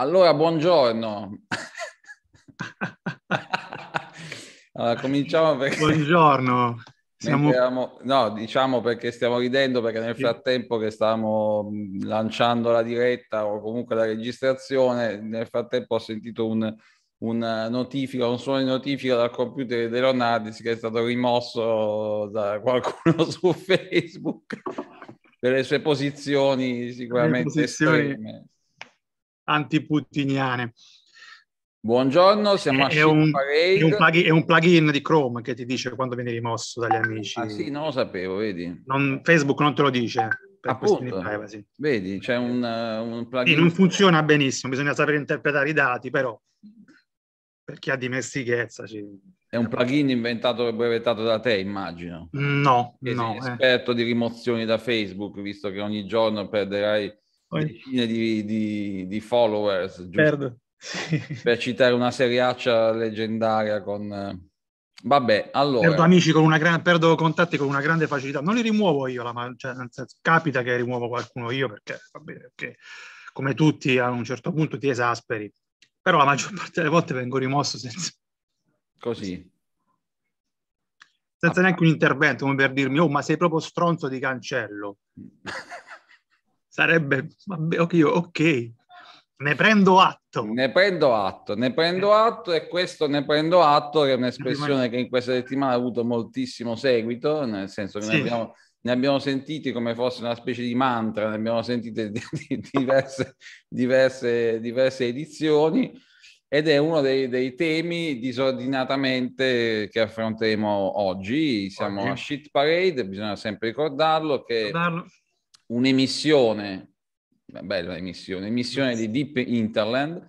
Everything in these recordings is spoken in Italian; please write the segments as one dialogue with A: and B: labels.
A: Allora, buongiorno. allora, cominciamo perché...
B: Buongiorno. Siamo...
A: Eramo... No, diciamo perché stiamo ridendo, perché nel frattempo che stavamo lanciando la diretta o comunque la registrazione, nel frattempo ho sentito un, una eh, notifica, un suono di notifica dal computer di Leonardis che è stato rimosso da qualcuno su Facebook per le sue
B: posizioni sicuramente posizioni... estreme antiputiniane. Buongiorno, siamo a è un, è un, plugin, è un plugin di Chrome che ti dice quando viene rimosso dagli ah, amici. Ah sì, non lo sapevo, vedi. Non, Facebook non te lo dice per Appunto. questioni Vedi, c'è un, eh, un plugin. Sì, non funziona benissimo, bisogna sapere interpretare i dati, però per chi ha dimestichezza. Ci...
A: È un plugin inventato e brevettato da te, immagino.
B: No, che no. Sei eh.
A: esperto eh. di rimozioni da Facebook, visto che ogni giorno perderai decine di, di, di followers, Perdo. Sì. per citare una seriaccia leggendaria con... Vabbè, allora... Perdo amici
B: con una grande... perdo contatti con una grande facilità. Non li rimuovo io, la... cioè, senso, capita che rimuovo qualcuno io perché, vabbè, perché come tutti a un certo punto ti esasperi, però la maggior parte delle volte vengo rimosso senza... Così. Senza ah. neanche un intervento, come per dirmi, oh ma sei proprio stronzo di cancello. sarebbe vabbè, ok, ok, ne prendo atto. Ne
A: prendo atto, ne prendo eh. atto e questo ne prendo atto che è un'espressione che in questa settimana ha avuto moltissimo seguito, nel senso che sì. ne, abbiamo, ne, abbiamo, sentiti come fosse una specie di mantra, ne abbiamo sentite di, di diverse, diverse, diverse, edizioni ed è uno dei, dei, temi disordinatamente che affronteremo oggi. Siamo oggi. a Shit Parade, bisogna sempre ricordarlo che... Ricordarlo un'emissione, bella emissione, emissione di Deep Interland,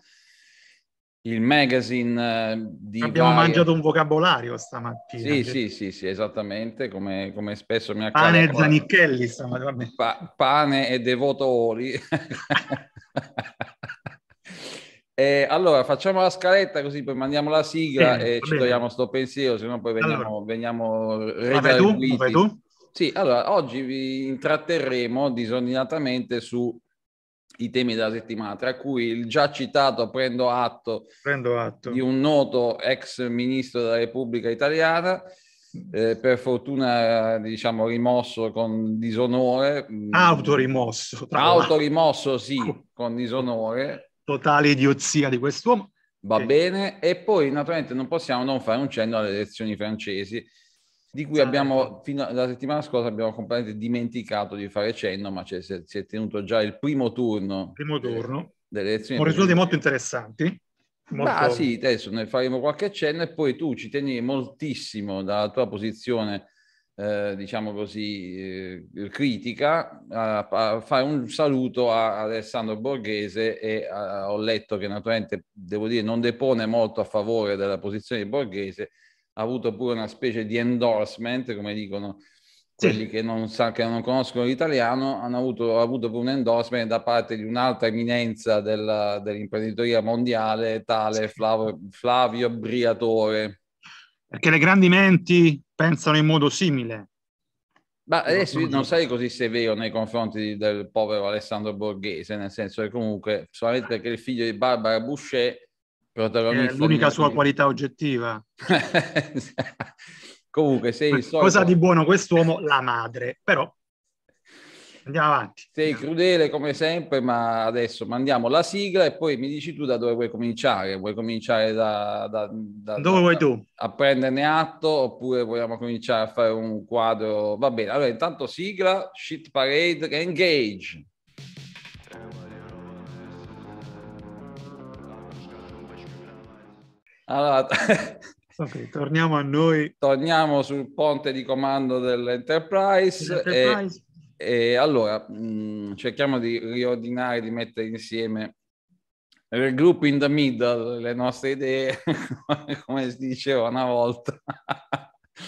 A: il magazine eh, di... Abbiamo varie... mangiato
B: un vocabolario stamattina. Sì, sì,
A: sì, sì, esattamente, come, come spesso mi accade. Pane e
B: Zanichelli stamattina.
A: Pa- pane e devotori. Eh, allora, facciamo la scaletta così poi mandiamo la sigla sì, e ci bene. togliamo sto pensiero, se no poi veniamo, allora, veniamo vabbè, tu, vabbè, tu? Sì, allora oggi vi intratterremo disordinatamente sui temi della settimana, tra cui il già citato prendo atto, prendo atto. di un noto ex ministro della Repubblica Italiana, eh, per fortuna diciamo rimosso con disonore. Mm. Autorimosso.
B: Autorimosso,
A: sì, con disonore.
B: Totale idiozia di
A: quest'uomo. Va okay. bene, e poi naturalmente non possiamo non fare un cenno alle elezioni francesi di cui abbiamo ecco. fino alla settimana scorsa abbiamo completamente dimenticato di fare cenno, ma cioè, si, è, tenuto già il primo turno.
B: Primo turno.
A: Delle elezioni. Con risultati
B: molto interessanti. Molto... Ah sì,
A: adesso ne faremo qualche cenno e poi tu ci teni moltissimo dalla tua posizione, eh, diciamo così, eh, critica, a, a, fare un saluto a Alessandro Borghese e a, ho letto che naturalmente, devo dire, non depone molto a favore della posizione di Borghese, ha avuto pure una specie di endorsement, come dicono sì. quelli che non, sa, che non conoscono l'italiano, hanno avuto, ha avuto pure un endorsement da parte di un'altra eminenza della, dell'imprenditoria mondiale, tale sì. Flavio, Flavio Briatore.
B: Perché le grandi menti pensano in modo simile.
A: Ma adesso non sei così severo nei confronti del povero Alessandro Borghese, nel senso che comunque, solamente perché il figlio di Barbara Boucher protagonista. È l'unica sua film.
B: qualità oggettiva. Comunque, sei il solito... Cosa di buono quest'uomo? La madre, però andiamo avanti.
A: Sei crudele come sempre, ma adesso mandiamo la sigla e poi mi dici tu da dove vuoi cominciare. Vuoi cominciare da... da, da dove da, vuoi tu? A prenderne atto oppure vogliamo cominciare a fare un quadro? Va bene, allora intanto sigla, shit parade, engage. Allora... okay, torniamo a noi. Torniamo sul ponte di comando dell'Enterprise. E, e, allora mh, mm, cerchiamo di riordinare, di mettere insieme il gruppo in the middle, le nostre idee, come si diceva una volta.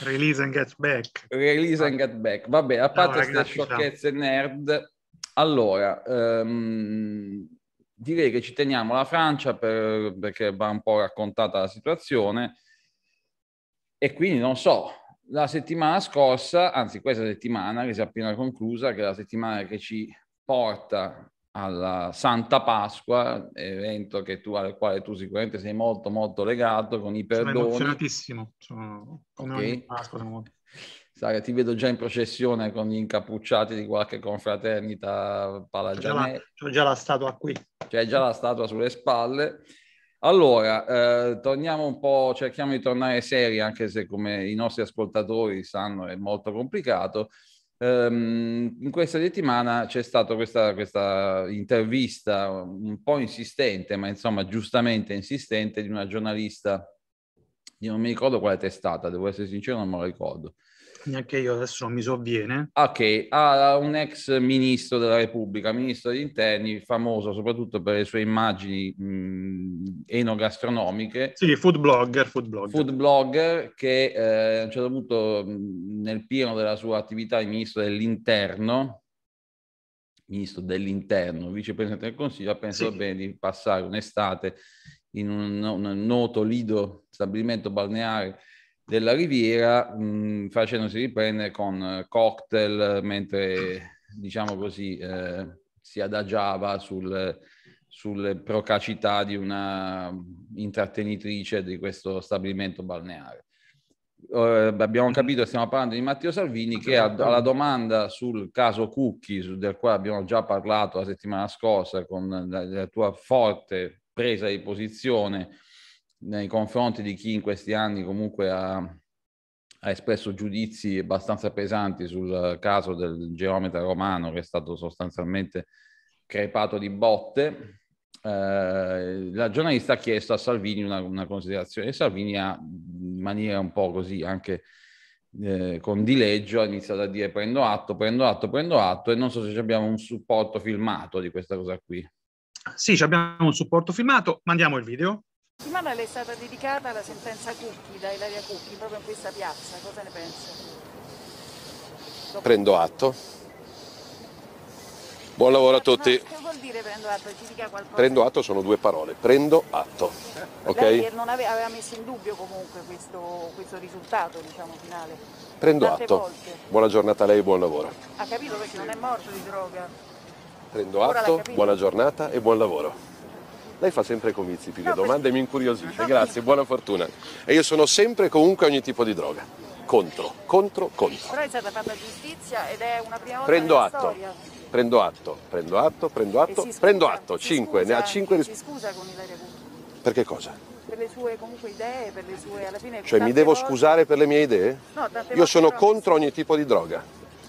A: Release and
B: get back.
A: Release and get back. Vabbè, a parte no, sciocchezze nerd, allora, um, direi che ci teniamo la Francia per, perché va un po' raccontata la situazione e quindi non so, la settimana scorsa, anzi questa settimana che si è appena conclusa, che è la settimana che ci porta alla Santa Pasqua, evento tu, al quale tu sicuramente sei molto molto legato con i perdoni. Sono
B: emozionatissimo, sono come okay. Pasqua.
A: Sai, ti vedo già in processione con gli incappucciati di qualche confraternita palagianese.
B: Ho, già già la statua
A: qui cioè già la statua sulle spalle. Allora, eh, torniamo un po', cerchiamo di tornare seri, anche se come i nostri ascoltatori sanno è molto complicato. Um, in questa settimana c'è stata questa, questa, intervista un po' insistente, ma insomma giustamente insistente, di una giornalista, io non mi ricordo quale testata, devo essere sincero, non me lo ricordo,
B: neanche io adesso non mi sovviene.
A: Ok, ha ah, un ex ministro della Repubblica, ministro degli interni, famoso soprattutto per le sue immagini mh, enogastronomiche. Sì, food blogger, food blogger. Food blogger che eh, a un certo punto mh, nel pieno della sua attività di ministro dell'interno, ministro dell'interno, vicepresidente del Consiglio, ha pensato sì. bene di passare un'estate in un, un noto lido stabilimento balneare della Riviera mh, facendosi riprendere con eh, cocktail mentre, diciamo così, eh, si adagiava sul, sulle procacità di una intrattenitrice di questo stabilimento balneare. Eh, abbiamo mm-hmm. capito che stiamo parlando di Matteo Salvini che esatto. alla domanda sul caso Cucchi, del quale abbiamo già parlato la settimana scorsa con la, la tua forte presa di posizione nei confronti di chi in questi anni comunque ha, ha espresso giudizi abbastanza pesanti sul caso del geometra romano che è stato sostanzialmente crepato di botte. Eh, la giornalista ha chiesto a Salvini una, una, considerazione e Salvini ha in maniera un po' così anche eh, con dileggio ha iniziato a dire prendo atto, prendo atto, prendo atto e non so se abbiamo un
B: supporto filmato di questa cosa qui. Sì, abbiamo un supporto filmato, mandiamo il video
C: settimana le è stata dedicata la sentenza Cucchi da Ilaria Cucchi proprio in questa piazza, cosa ne pensa? Prendo atto. Buon lavoro a tutti. No,
B: che vuol dire prendo atto? Ci dica qualcosa? Prendo atto sono due parole, prendo atto. Okay? Lei non aveva, aveva messo in dubbio comunque questo, questo risultato diciamo, finale. Prendo Tante atto. Volte.
C: Buona giornata a lei e buon lavoro.
B: Ha capito perché non è morto di droga.
C: Prendo Ora atto, buona giornata e buon lavoro. Lei fa sempre comizi più che domande mi incuriosisce. Grazie, buona fortuna. E io sono sempre comunque ogni tipo di droga. Contro, contro, contro. Però è stata fatta giustizia ed è una prima volta Prendo atto. Storia. Prendo atto, prendo atto, prendo atto, scusa, prendo atto, 5, ne ha cinque risposte. Si scusa con Ilaria Cucchi. Perché cosa? Per le sue comunque idee, per le sue alla fine. Cioè mi devo volte... scusare per le mie idee? No, Io sono contro ogni tipo di droga.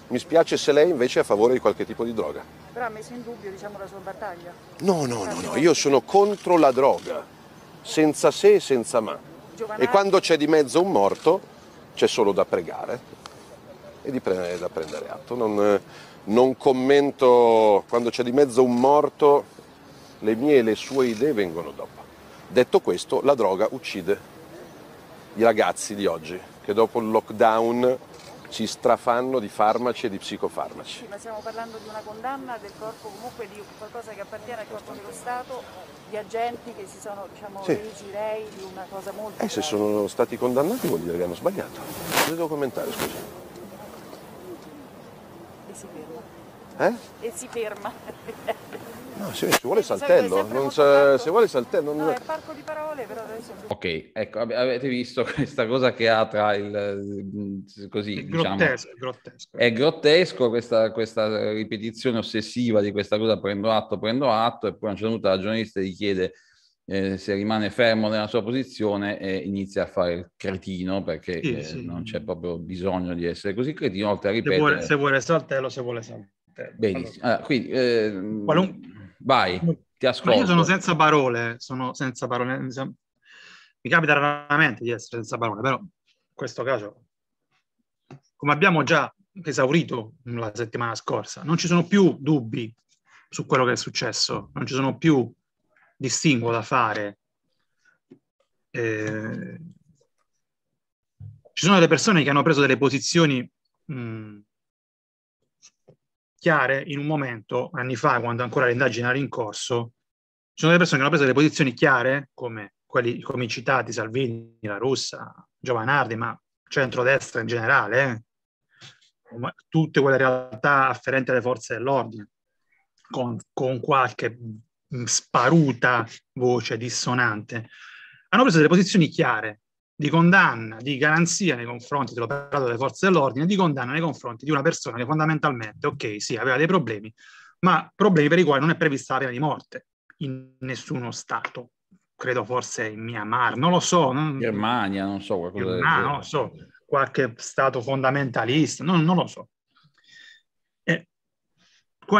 C: Mi spiace se lei invece è a favore di qualche tipo di droga. Però ha messo in dubbio diciamo, la sua battaglia. No, no, no, no, io sono contro la droga, senza se e senza ma. E quando c'è di mezzo un morto c'è solo da pregare e di prendere, da prendere atto. Non, non commento quando c'è di mezzo un morto, le mie e le sue idee vengono dopo. Detto questo, la droga uccide i ragazzi di oggi che dopo il lockdown ci strafanno di farmaci e di psicofarmaci. Sì, ma stiamo parlando di una condanna del corpo comunque di qualcosa che appartiene al corpo dello Stato, di agenti che si sono diciamo, sì. rei di una cosa molto... Eh, grave. se sono stati condannati vuol dire che hanno sbagliato. Devo commentare, scusa. E si ferma. Eh? E si ferma. no,
A: se, vuole saltello, non sa, se vuole saltello. Non... No, è
B: parco di parole, però adesso...
A: Ok, ecco, avete visto questa cosa che ha tra il così, è diciamo, grottesco, grottesco. È grottesco questa, questa, ripetizione ossessiva di questa cosa, prendo atto, prendo atto, e poi a un certo punto la giornalista gli chiede eh, se rimane fermo nella sua posizione e inizia a fare il cretino perché sì, eh, sì. non c'è proprio bisogno di essere così cretino, oltre a ripetere... Se vuole,
B: vuole saltello, se vuole saltello. Benissimo,
A: allora, ah, quindi eh, Qualun... vai, ti
B: ascolto. Ma io sono senza parole, sono senza parole, mi capita raramente di essere senza parole, però in questo caso come abbiamo già esaurito la settimana scorsa, non ci sono più dubbi su quello che è successo, non ci sono più distinguo da fare. Eh, ci sono delle persone che hanno preso delle posizioni mh, mm, chiare in un momento, anni fa, quando ancora l'indagine era in corso, ci sono delle persone che hanno preso delle posizioni chiare, come, quelli, come i citati Salvini, La Russa, Giovanardi, ma centrodestra in generale, eh, tutte quelle realtà afferenti alle forze dell'ordine, con, con qualche sparuta voce dissonante, hanno preso delle posizioni chiare di condanna, di garanzia nei confronti dell'operato delle forze dell'ordine, di condanna nei confronti di una persona che fondamentalmente, ok, sì, aveva dei problemi, ma problemi per i quali non è prevista la pena di morte in nessuno Stato. Credo forse in Myanmar, non lo so. Non... Germania, non so. Qualcosa Germania, non lo so qualche stato fondamentalista, non, non lo so. E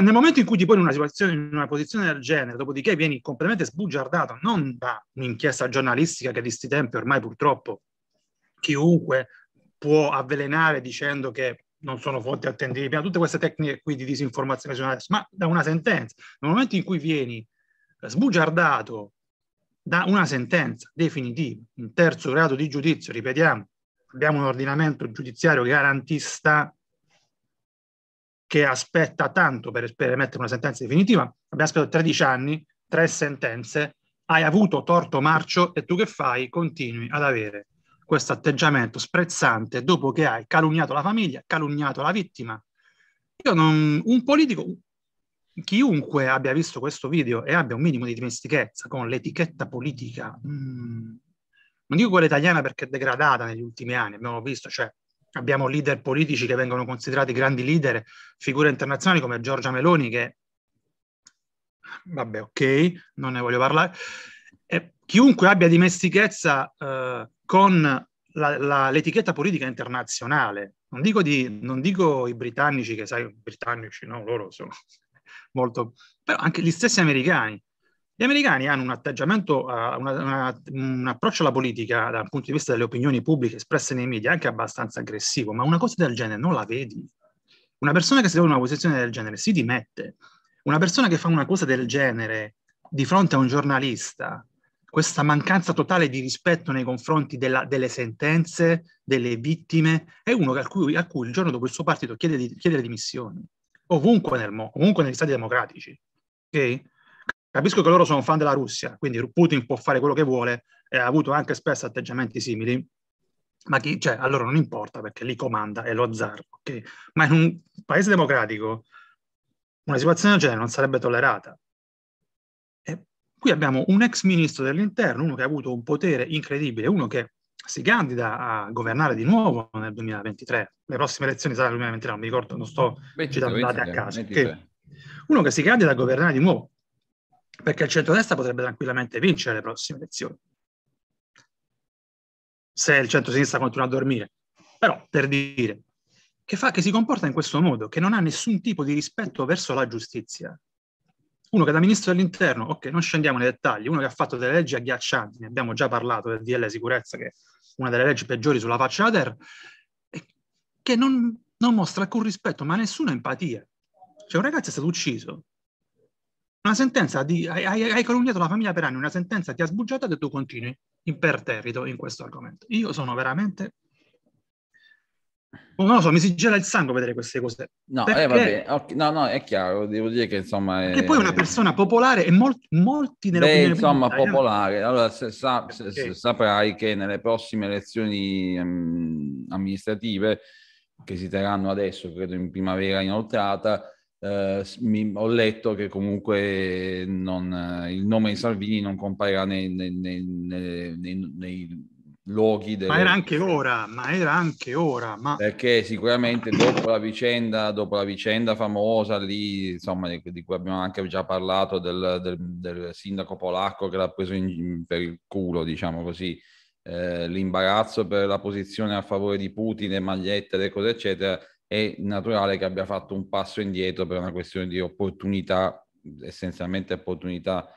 B: nel momento in cui ti poni in una situazione, in una posizione del genere, dopodiché vieni completamente sbugiardato, non da un'inchiesta giornalistica che di sti tempi ormai purtroppo chiunque può avvelenare dicendo che non sono fonti attendibili, tutte queste tecniche qui di disinformazione giornalistica, ma da una sentenza. Nel momento in cui vieni sbugiardato da una sentenza definitiva, un terzo grado di giudizio, ripetiamo, abbiamo un ordinamento giudiziario garantista che aspetta tanto per, per emettere una sentenza definitiva. Abbiamo aspettato 13 anni, tre sentenze, hai avuto torto marcio e tu che fai? Continui ad avere questo atteggiamento sprezzante dopo che hai calunniato la famiglia, calunniato la vittima. Io non, un politico, chiunque abbia visto questo video e abbia un minimo di dimestichezza con l'etichetta politica, mh, mm, non dico quella italiana perché è degradata negli ultimi anni, abbiamo visto, cioè abbiamo leader politici che vengono considerati grandi leader, figure internazionali come Giorgia Meloni che, vabbè ok, non ne voglio parlare, e chiunque abbia dimestichezza eh, con la, la, l'etichetta politica internazionale, non dico, di, non dico i britannici che sai, britannici no, loro sono molto, però anche gli stessi americani, gli americani hanno un atteggiamento, uh, una, una, un approccio alla politica dal punto di vista delle opinioni pubbliche espresse nei media anche abbastanza aggressivo, ma una cosa del genere non la vedi. Una persona che si trova in una posizione del genere si dimette. Una persona che fa una cosa del genere di fronte a un giornalista, questa mancanza totale di rispetto nei confronti della, delle sentenze, delle vittime, è uno a cui, a cui il giorno dopo il suo partito chiede, di, chiede le dimissioni, ovunque, nel, ovunque negli stati democratici. Okay? Capisco che loro sono fan della Russia, quindi Putin può fare quello che vuole e ha avuto anche spesso atteggiamenti simili, ma chi, cioè, a loro non importa perché lì comanda è lo zar, okay? ma in un paese democratico una situazione del genere non sarebbe tollerata. E qui abbiamo un ex ministro dell'interno, uno che ha avuto un potere incredibile, uno che si candida a governare di nuovo nel 2023, le prossime elezioni saranno nel 2023, non mi ricordo, non sto 23, citando date a caso, 23. uno che si candida a governare di nuovo, perché il centrodestra potrebbe tranquillamente vincere le prossime elezioni, se il centrosinistra continua a dormire. Però, per dire, che, fa, che si comporta in questo modo, che non ha nessun tipo di rispetto verso la giustizia. Uno che da ministro dell'interno, ok, non scendiamo nei dettagli, uno che ha fatto delle leggi agghiaccianti, ne abbiamo già parlato del DL sicurezza, che è una delle leggi peggiori sulla faccia della terra, che non, non mostra alcun rispetto, ma nessuna empatia. Cioè un ragazzo è stato ucciso una sentenza di... Hai, hai, hai calunniato la famiglia per anni, una sentenza ti ha sbugiato e tu continui imperterrito in questo argomento. Io sono veramente non lo so, mi si gela il sangue vedere queste cose. No, eh, Perché... eh, vabbè,
A: okay, no, no, è chiaro, devo dire che insomma... È... E eh, poi una
B: persona popolare e mol- molti nella Beh, insomma, eh.
A: popolare. Allora, se, sa- se, se saprai che nelle prossime elezioni um, amministrative, che si terranno adesso, credo in primavera inoltrata, eh, mi, ho letto che comunque non, eh, il nome di Salvini non comparirà nei, nei, nei, nei luoghi. del... Ma era anche
B: ora, ma era anche ora. Ma...
A: Perché sicuramente dopo la vicenda, dopo la vicenda famosa lì, insomma, di, cui abbiamo anche già parlato, del, del, del sindaco polacco che l'ha preso in, per il culo, diciamo così, eh, l'imbarazzo per la posizione a favore di Putin, le magliette, le cose, eccetera è naturale che abbia fatto un passo indietro per una questione di opportunità, essenzialmente opportunità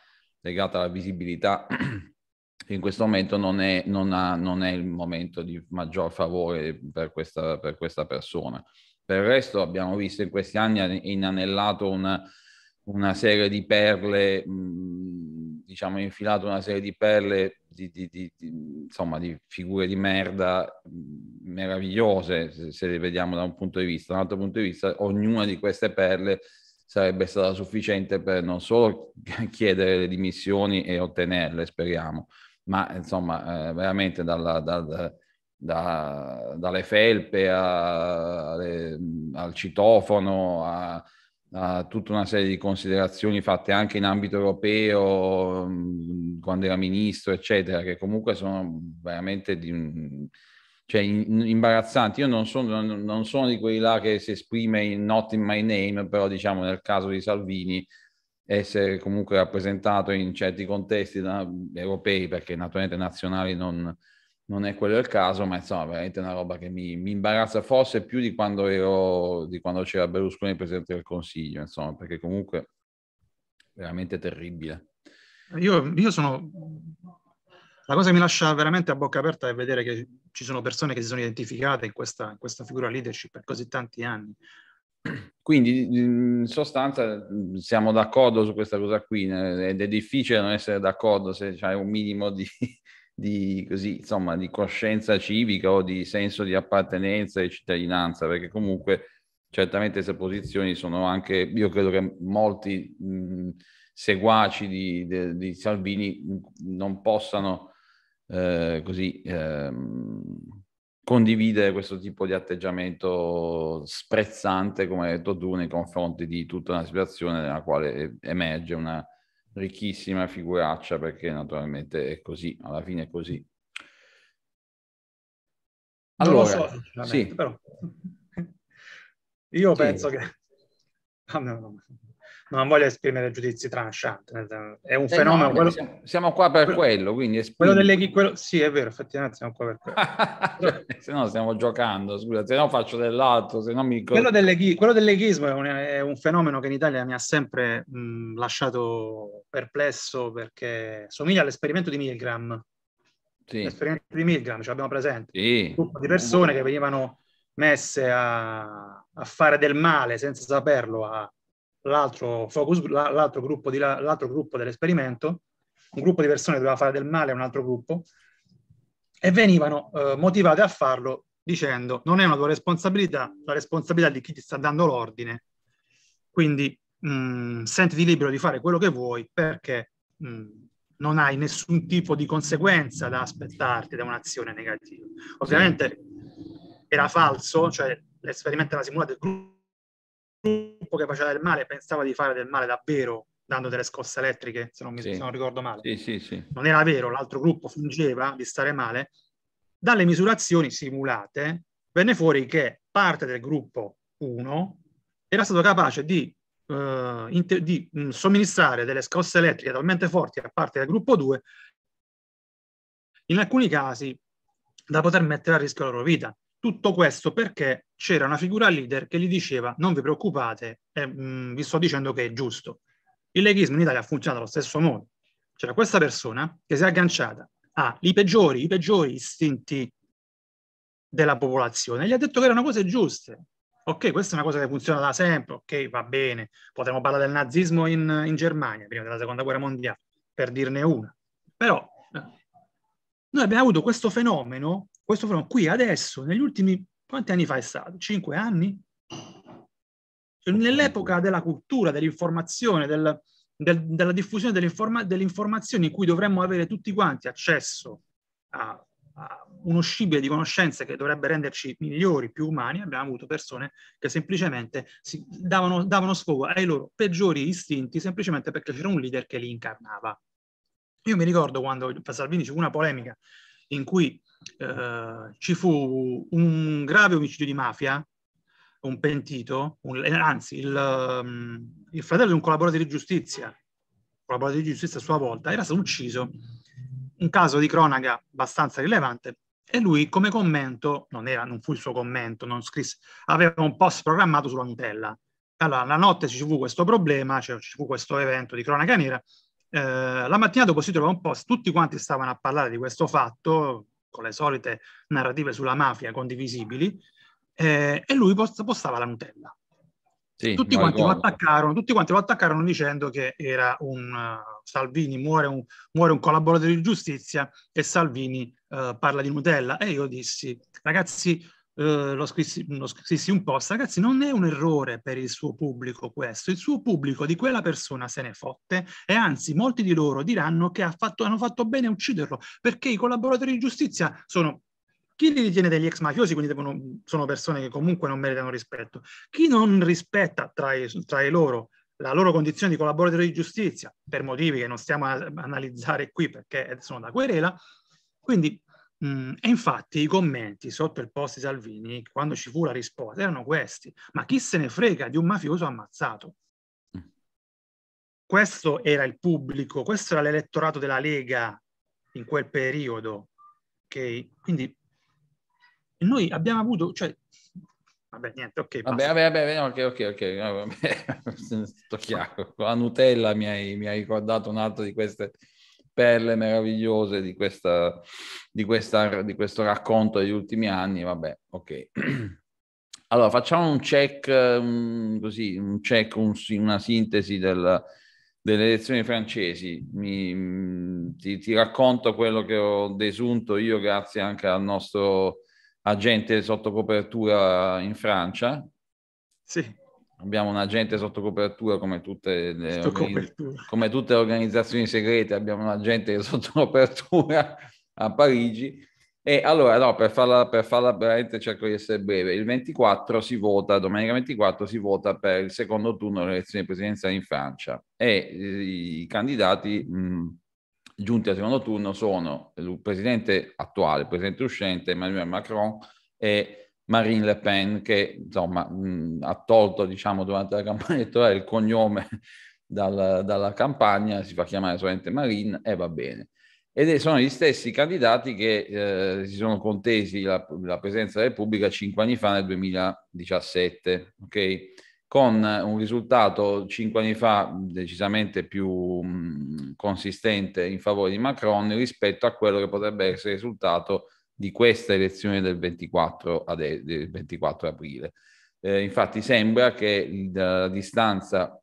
A: legata alla visibilità, che in questo momento non è, non ha, non è il momento di maggior favore per questa, per questa, persona. Per il resto abbiamo visto in questi anni ha inanellato una, una serie di perle mh, diciamo, infilato una serie di perle, di, di, di, di insomma, di figure di merda mm, meravigliose, se, se le vediamo da un punto di vista. Da un altro punto di vista, ognuna di queste perle sarebbe stata sufficiente per non solo chiedere le dimissioni e ottenerle, speriamo, ma insomma, eh, veramente dalla, dalla, da, dalle felpe a, alle, mm, al citofono a uh, tutta una serie di considerazioni fatte anche in ambito europeo, mh, quando era ministro, eccetera, che comunque sono veramente di cioè, in, imbarazzanti. Io non sono, non, non sono, di quelli là che si esprime in not in my name, però diciamo nel caso di Salvini essere comunque rappresentato in certi contesti da, europei, perché naturalmente nazionali non, non è quello il caso, ma insomma, veramente è una roba che mi, mi imbarazza forse più di quando, ero, di quando c'era Berlusconi presidente del Consiglio, insomma, perché comunque veramente terribile.
B: Io, io, sono... La cosa che mi lascia veramente a bocca aperta è vedere che ci sono persone che si sono identificate in questa, in questa figura leadership per così tanti anni.
A: Quindi in sostanza siamo d'accordo su questa cosa qui ed è difficile non essere d'accordo se c'è un minimo di, di, così, insomma, di coscienza civica o di senso di appartenenza e cittadinanza, perché comunque certamente queste posizioni sono anche, io credo che molti mh, seguaci di, di, di, Salvini non possano eh, così eh, condividere questo tipo di atteggiamento sprezzante, come hai detto tu, nei confronti di tutta una situazione nella quale emerge una ricchissima figuraccia perché naturalmente è così, alla fine è così. Allora, so, sì. però
B: io sì. penso che... Ah, no, no ma non voglio esprimere giudizi trancianti. Eh, eh, è un eh fenomeno. No, quello...
A: siamo, qua per quello, quindi esprimi. quello delle
B: quello... Sì, è vero, effettivamente siamo qua per quello.
A: Cioè, se no stiamo giocando, scusa, se no faccio dell'altro, se no mi... Quello, delle,
B: quello dell'eghismo è un, è un fenomeno che in Italia mi ha sempre mh, lasciato perplesso perché somiglia all'esperimento di Milgram. Sì. L'esperimento di Milgram, ce l'abbiamo presente.
A: Sì. Un gruppo
B: di persone che venivano messe a, a fare del male senza saperlo a l'altro, focus, l'altro, gruppo, di, l'altro gruppo dell'esperimento, un gruppo di persone doveva fare del male a un altro gruppo, e venivano eh, motivate a farlo dicendo non è una tua responsabilità, la responsabilità di chi ti sta dando l'ordine. Quindi mh, mm, sentiti libero di fare quello che vuoi perché mh, mm, non hai nessun tipo di conseguenza da aspettarti da un'azione negativa. Ovviamente era falso, cioè l'esperimento era simulato del gruppo gruppo che faceva del male pensava di fare del male davvero dando delle scosse elettriche, se non, mi, sì. se non ricordo male. Sì, sì, sì. Non era vero, l'altro gruppo fungeva di stare male. Dalle misurazioni simulate venne fuori che parte del gruppo 1 era stato capace di, uh, eh, inter- di mh, mm, somministrare delle scosse elettriche talmente forti a parte del gruppo 2, in alcuni casi da poter mettere a rischio la loro vita. Tutto questo perché c'era una figura leader che gli diceva non vi preoccupate, eh, mh, mm, vi sto dicendo che è giusto. Il leghismo in Italia ha funzionato allo stesso modo. C'era questa persona che si è agganciata ai peggiori, i peggiori istinti della popolazione e gli ha detto che erano cose giuste. Ok, questa è una cosa che funziona da sempre, ok, va bene, potremmo parlare del nazismo in, in Germania, prima della seconda guerra mondiale, per dirne una. Però eh, noi abbiamo avuto questo fenomeno, questo fenomeno qui adesso, negli ultimi quanti anni fa è stato? Cinque anni? Cioè, nell'epoca della cultura, dell'informazione, del, del, della diffusione delle, delle informazioni in cui dovremmo avere tutti quanti accesso a uno scibile di conoscenze che dovrebbe renderci migliori, più umani, abbiamo avuto persone che semplicemente davano, davano, sfogo ai loro peggiori istinti semplicemente perché c'era un leader che li incarnava. Io mi ricordo quando Salvini c'è una polemica in cui eh, ci fu un grave omicidio di mafia, un pentito, un, eh, anzi il, um, il, fratello di un collaboratore di giustizia, collaboratore di giustizia a sua volta, era stato ucciso, un caso di cronaca abbastanza rilevante, e lui come commento, non, era, non fu il suo commento, non scrisse, aveva un post programmato sulla Nutella. Allora, la notte ci fu questo problema, cioè ci fu questo evento di cronaca nera, eh, la mattina dopo si trova un post, tutti quanti stavano a parlare di questo fatto, con le solite narrative sulla mafia condivisibili, eh, e lui post- postava la Nutella. Sì, tutti, quanti tutti, quanti lo attaccarono, dicendo che era un uh, Salvini, muore un, muore un, collaboratore di giustizia e Salvini uh, parla di Nutella. E io dissi, ragazzi, eh, lo, scrissi, lo scrissi un post, ragazzi, non è un errore per il suo pubblico questo, il suo pubblico di quella persona se ne fotte e anzi molti di loro diranno che ha fatto, hanno fatto bene a ucciderlo perché i collaboratori di giustizia sono chi li ritiene degli ex mafiosi, quindi devono, sono persone che comunque non meritano rispetto, chi non rispetta tra i, tra i loro la loro condizione di collaboratori di giustizia, per motivi che non stiamo a analizzare qui perché sono da querela, quindi Mm, e infatti i commenti sotto il post di Salvini, quando ci fu la risposta, erano questi. Ma chi se ne frega di un mafioso ammazzato? Mm. Questo era il pubblico, questo era l'elettorato della Lega in quel periodo. Okay? Quindi noi abbiamo avuto, cioè, vabbè, niente, ok. Vabbè, vabbè,
A: vabbè, ok, ok, ok, vabbè, tutto chiaro. la Nutella mi hai, mi hai ricordato un altro di queste perle meravigliose di, questa, di, questa, di questo racconto degli ultimi anni, vabbè, ok. Allora, facciamo un check, um, così, un check, un, una sintesi del, delle elezioni francesi. Mi, mm, ti, ti, racconto quello che ho desunto io grazie anche al nostro agente sotto copertura in Francia. Sì. Abbiamo un agente sotto copertura come tutte le, organizz... come tutte le organizzazioni segrete, abbiamo un agente sotto copertura a Parigi. E allora, no, per farla, per farla veramente cerco di essere breve, il 24 si vota, domenica 24 si vota per il secondo turno delle elezioni presidenziali in Francia e eh, i candidati mh, mm, giunti al secondo turno sono il presidente attuale, il presidente uscente Emmanuel Macron e Marine Le Pen, che insomma mh, ha tolto, diciamo, durante la campagna elettorale il cognome dal, dalla campagna, si fa chiamare solamente Marine e va bene. Ed sono gli stessi candidati che eh, si sono contesi la, la presenza della Repubblica cinque anni fa, nel 2017, ok? Con un risultato cinque anni fa decisamente più mh, consistente in favore di Macron rispetto a quello che potrebbe essere il risultato di questa elezione del 24, ade- del 24 aprile. Eh, infatti sembra che la distanza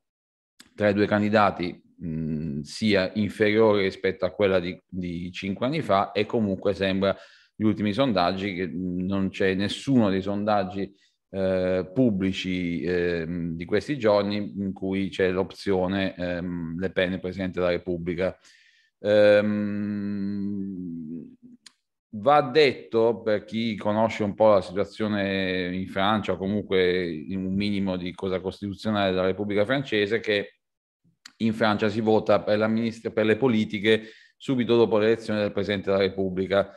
A: tra i due candidati mh, sia inferiore rispetto a quella di, di cinque anni fa e comunque sembra gli ultimi sondaggi che non c'è nessuno dei sondaggi eh, pubblici eh, di questi giorni in cui c'è l'opzione ehm, Le Pen Presidente della Repubblica. Ehm, Va detto, per chi conosce un po' la situazione in Francia o comunque un minimo di cosa costituzionale della Repubblica francese, che in Francia si vota per, per le politiche subito dopo l'elezione del Presidente della Repubblica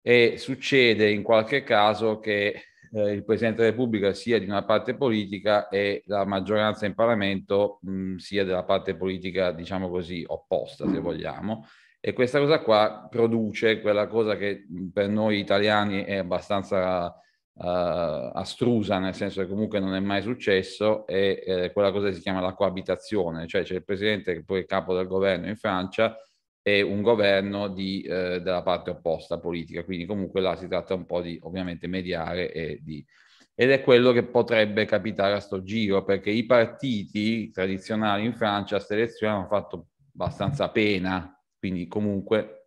A: e succede in qualche caso che eh, il Presidente della Repubblica sia di una parte politica e la maggioranza in Parlamento mh, mm, sia della parte politica, diciamo così, opposta, se vogliamo. E questa cosa qua produce quella cosa che mm, per noi italiani è abbastanza Uh, astrusa, nel senso che comunque non è mai successo, è eh, quella cosa che si chiama la coabitazione, cioè c'è il presidente che poi è capo del governo in Francia e un governo di, eh, della parte opposta politica. Quindi comunque là si tratta un po' di ovviamente mediare e di... Ed è quello che potrebbe capitare a sto giro, perché i partiti tradizionali in Francia a selezione hanno fatto abbastanza pena, quindi comunque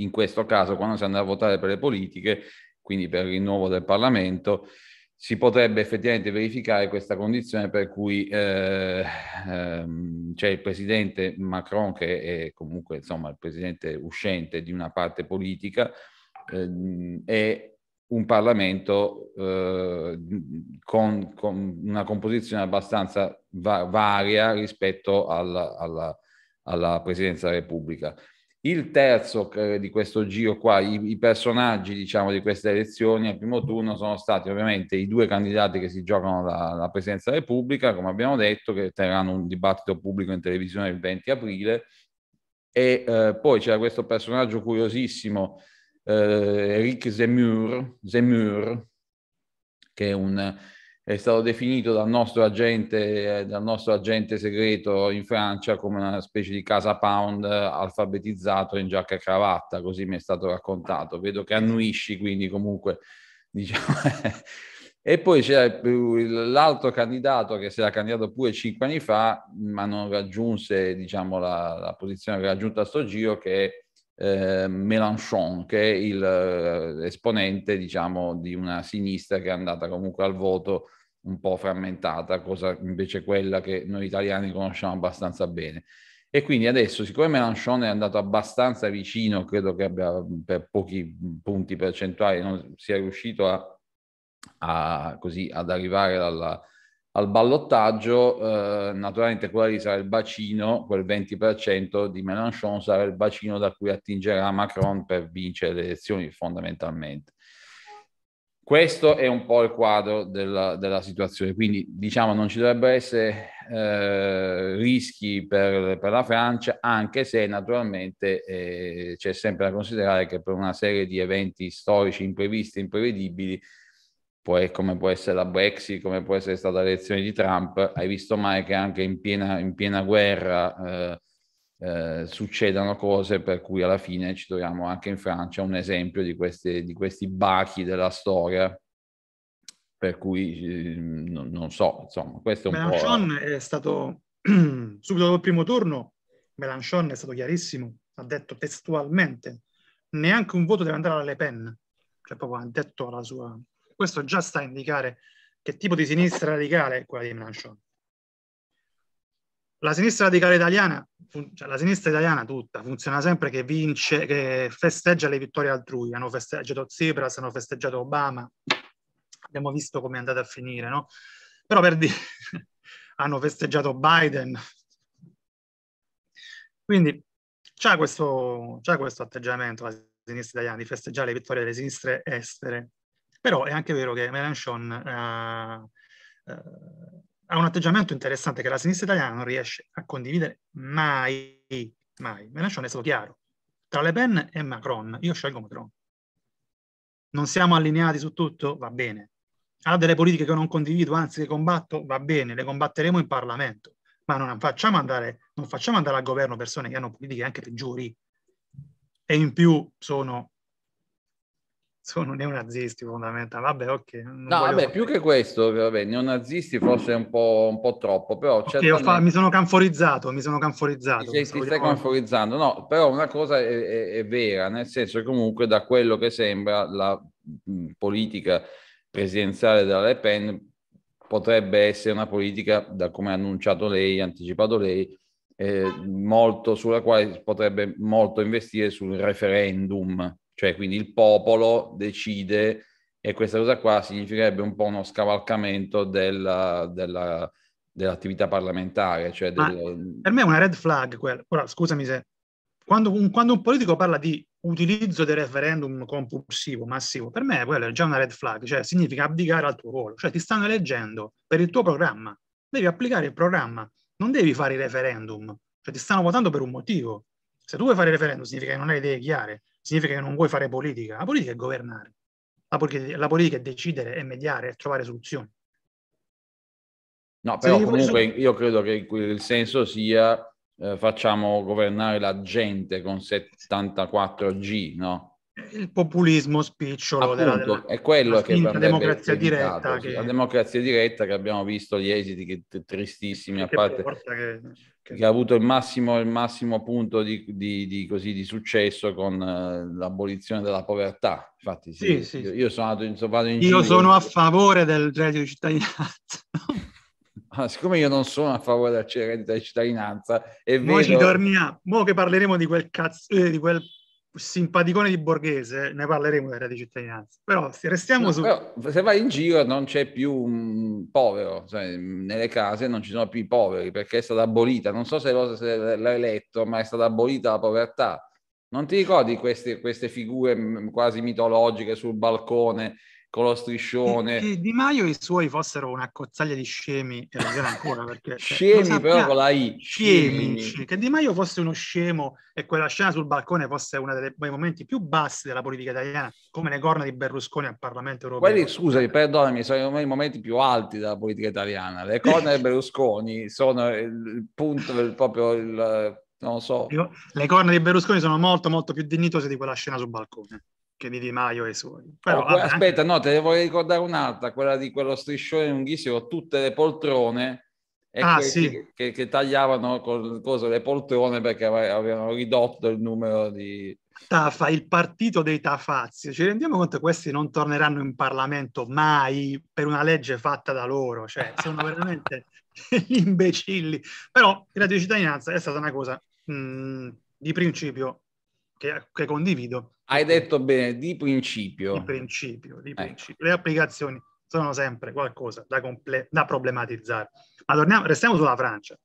A: in questo caso quando si andrà a votare per le politiche, quindi per il rinnovo del Parlamento, si potrebbe effettivamente verificare questa condizione per cui eh, ehm, c'è il presidente Macron che è comunque insomma il presidente uscente di una parte politica ehm, e un Parlamento eh, con, con, una composizione abbastanza va- varia rispetto alla, alla, alla Presidenza della Repubblica. Il terzo eh, di questo giro qua, i, i personaggi diciamo, di queste elezioni al primo turno sono stati ovviamente i due candidati che si giocano la, la presidenza della Repubblica, come abbiamo detto, che terranno un dibattito pubblico in televisione il 20 aprile, e eh, poi c'era questo personaggio curiosissimo, eh, Eric Zemur, Zemur che è un è stato definito dal nostro agente, eh, dal nostro agente segreto in Francia come una specie di casa pound eh, alfabetizzato in giacca e cravatta, così mi è stato raccontato. Vedo che annuisci, quindi comunque diciamo... e poi c'era l'altro candidato che si era candidato pure cinque anni fa, ma non raggiunse diciamo, la, la posizione che ha raggiunto a sto giro, che è eh, Mélenchon, che è l'esponente eh, diciamo, di una sinistra che è andata comunque al voto un po' frammentata, cosa invece quella che noi italiani conosciamo abbastanza bene. E quindi adesso, siccome Mélenchon è andato abbastanza vicino, credo che abbia per pochi punti percentuali, non sia riuscito a, a così, ad arrivare alla, al ballottaggio eh, naturalmente quella lì sarà il bacino, quel 20% di Mélenchon sarà il bacino da cui attingerà Macron per vincere le elezioni fondamentalmente. Questo è un po' il quadro della, della situazione, quindi diciamo non ci dovrebbero essere eh, rischi per, per, la Francia, anche se naturalmente eh, c'è sempre da considerare che per una serie di eventi storici imprevisti e imprevedibili poi come può essere la Brexit, come può essere stata l'elezione di Trump, hai visto mai che anche in piena, in piena guerra eh, eh, succedano cose per cui alla fine ci troviamo anche in Francia un esempio di, queste, di questi bachi della storia per cui ehm, non, non so, insomma, questo è un Melanchon
B: po'... è stato, subito dopo il primo turno, Melanchon è stato chiarissimo, ha detto testualmente, neanche un voto deve andare alla Le Pen, cioè proprio ha detto alla sua questo già sta a indicare che tipo di sinistra radicale è quella di Mélenchon. La sinistra radicale italiana, cioè la sinistra italiana tutta, funziona sempre che vince, che festeggia le vittorie altrui. Hanno festeggiato Tsipras, hanno festeggiato Obama, abbiamo visto come è andata a finire, no? Però per dire, hanno festeggiato Biden. Quindi c'è questo, questo atteggiamento la sinistra italiana di festeggiare le vittorie delle sinistre estere però è anche vero che Melanchon eh, eh, ha un atteggiamento interessante che la sinistra italiana non riesce a condividere mai, mai. Melanchon è stato chiaro. Tra Le Pen e Macron, io scelgo Macron. Non siamo allineati su tutto? Va bene. Ha delle politiche che non condivido, anzi che combatto? Va bene, le combatteremo in Parlamento. Ma non facciamo andare, non facciamo andare al governo persone che hanno politiche anche peggiori e in più sono sono neonazisti fondamentalmente. Vabbè, ok. No, voglio... vabbè,
A: più che questo, vabbè, neonazisti forse è un po', un po troppo, però... Okay, certamente... fa... Mi sono
B: canforizzato, mi sono canforizzato. Ti, ti stai
A: canforizzando, no, però una cosa è, è, è, vera, nel senso che comunque da quello che sembra la politica presidenziale della Le Pen potrebbe essere una politica, da come ha annunciato lei, anticipato lei, eh, molto, sulla quale potrebbe molto investire sul referendum cioè quindi il popolo decide e questa cosa qua significherebbe un po' uno scavalcamento della, della, dell'attività parlamentare. Cioè del...
B: Per me è una red flag quella. Ora, scusami se... Quando un, quando un, politico parla di utilizzo del referendum compulsivo, massivo, per me quella è già una red flag, cioè significa abdicare al tuo ruolo, cioè ti stanno eleggendo per il tuo programma, devi applicare il programma, non devi fare il referendum, cioè ti stanno votando per un motivo. Se tu vuoi fare il referendum significa che non hai idee chiare, significa che non vuoi fare politica. La politica è governare, la politica, la politica è decidere, è mediare, è trovare soluzioni.
A: No, però comunque posso... io credo che il senso sia eh, facciamo governare la gente con 74G, no?
B: il populismo spicciolo Appunto, della, della, è quello che democrazia diretta che... la
A: democrazia diretta che abbiamo visto gli esiti che, tristissimi a parte che, che... che, ha avuto il massimo, il massimo punto di, di, di, così, di successo con uh, l'abolizione della povertà infatti sì, sì, io, sì. io, sono, in, sono, in io ah, sono
B: a favore del reddito di cittadinanza
A: siccome io non sono a favore della reddito di cittadinanza e Noi ci
B: torniamo, mo che parleremo di quel cazzo, eh, di quel simpaticone di borghese, ne parleremo della di cittadinanza. Però se restiamo no, su... Però,
A: se vai in giro non c'è più un mm, povero, cioè, nelle case non ci sono più i poveri perché è stata abolita, non so se, lo, se l'hai letto, ma è stata abolita la povertà. Non ti ricordi queste, queste figure mm, quasi mitologiche sul balcone con lo striscione. Che
B: Di Maio e i suoi fossero una cozzaglia di scemi, e eh, non ancora perché... Cioè, scemi sappiamo, però con la I. Scemi, Che Di Maio fosse uno scemo e quella scena sul balcone fosse uno dei momenti più bassi della politica italiana, come le corna di Berlusconi al Parlamento europeo. Quelli,
A: scusami, perdonami, sono i momenti più alti della politica italiana. Le corna di Berlusconi sono il punto del proprio... Il, non so.
B: Le corna di Berlusconi sono molto molto più dignitose di quella scena sul balcone che di Maio e i suoi. Eh, Però, oh, vabbè, aspetta,
A: anche... no, te ne voglio ricordare un'altra, quella di quello striscione lunghissimo, tutte le poltrone.
B: Ah, sì.
A: che, che, tagliavano col, cosa, le poltrone perché avevano ridotto il numero di...
B: Tafa, il partito dei tafazzi. Ci rendiamo conto che questi non torneranno in Parlamento mai per una legge fatta da loro, cioè sono veramente imbecilli. Però la di cittadinanza è stata una cosa mh, mm, di principio che, che condivido.
A: Hai detto bene, di principio. Di principio, di ecco. principio.
B: Le applicazioni sono sempre qualcosa da, comple- da problematizzare. Ma torniamo, restiamo sulla Francia.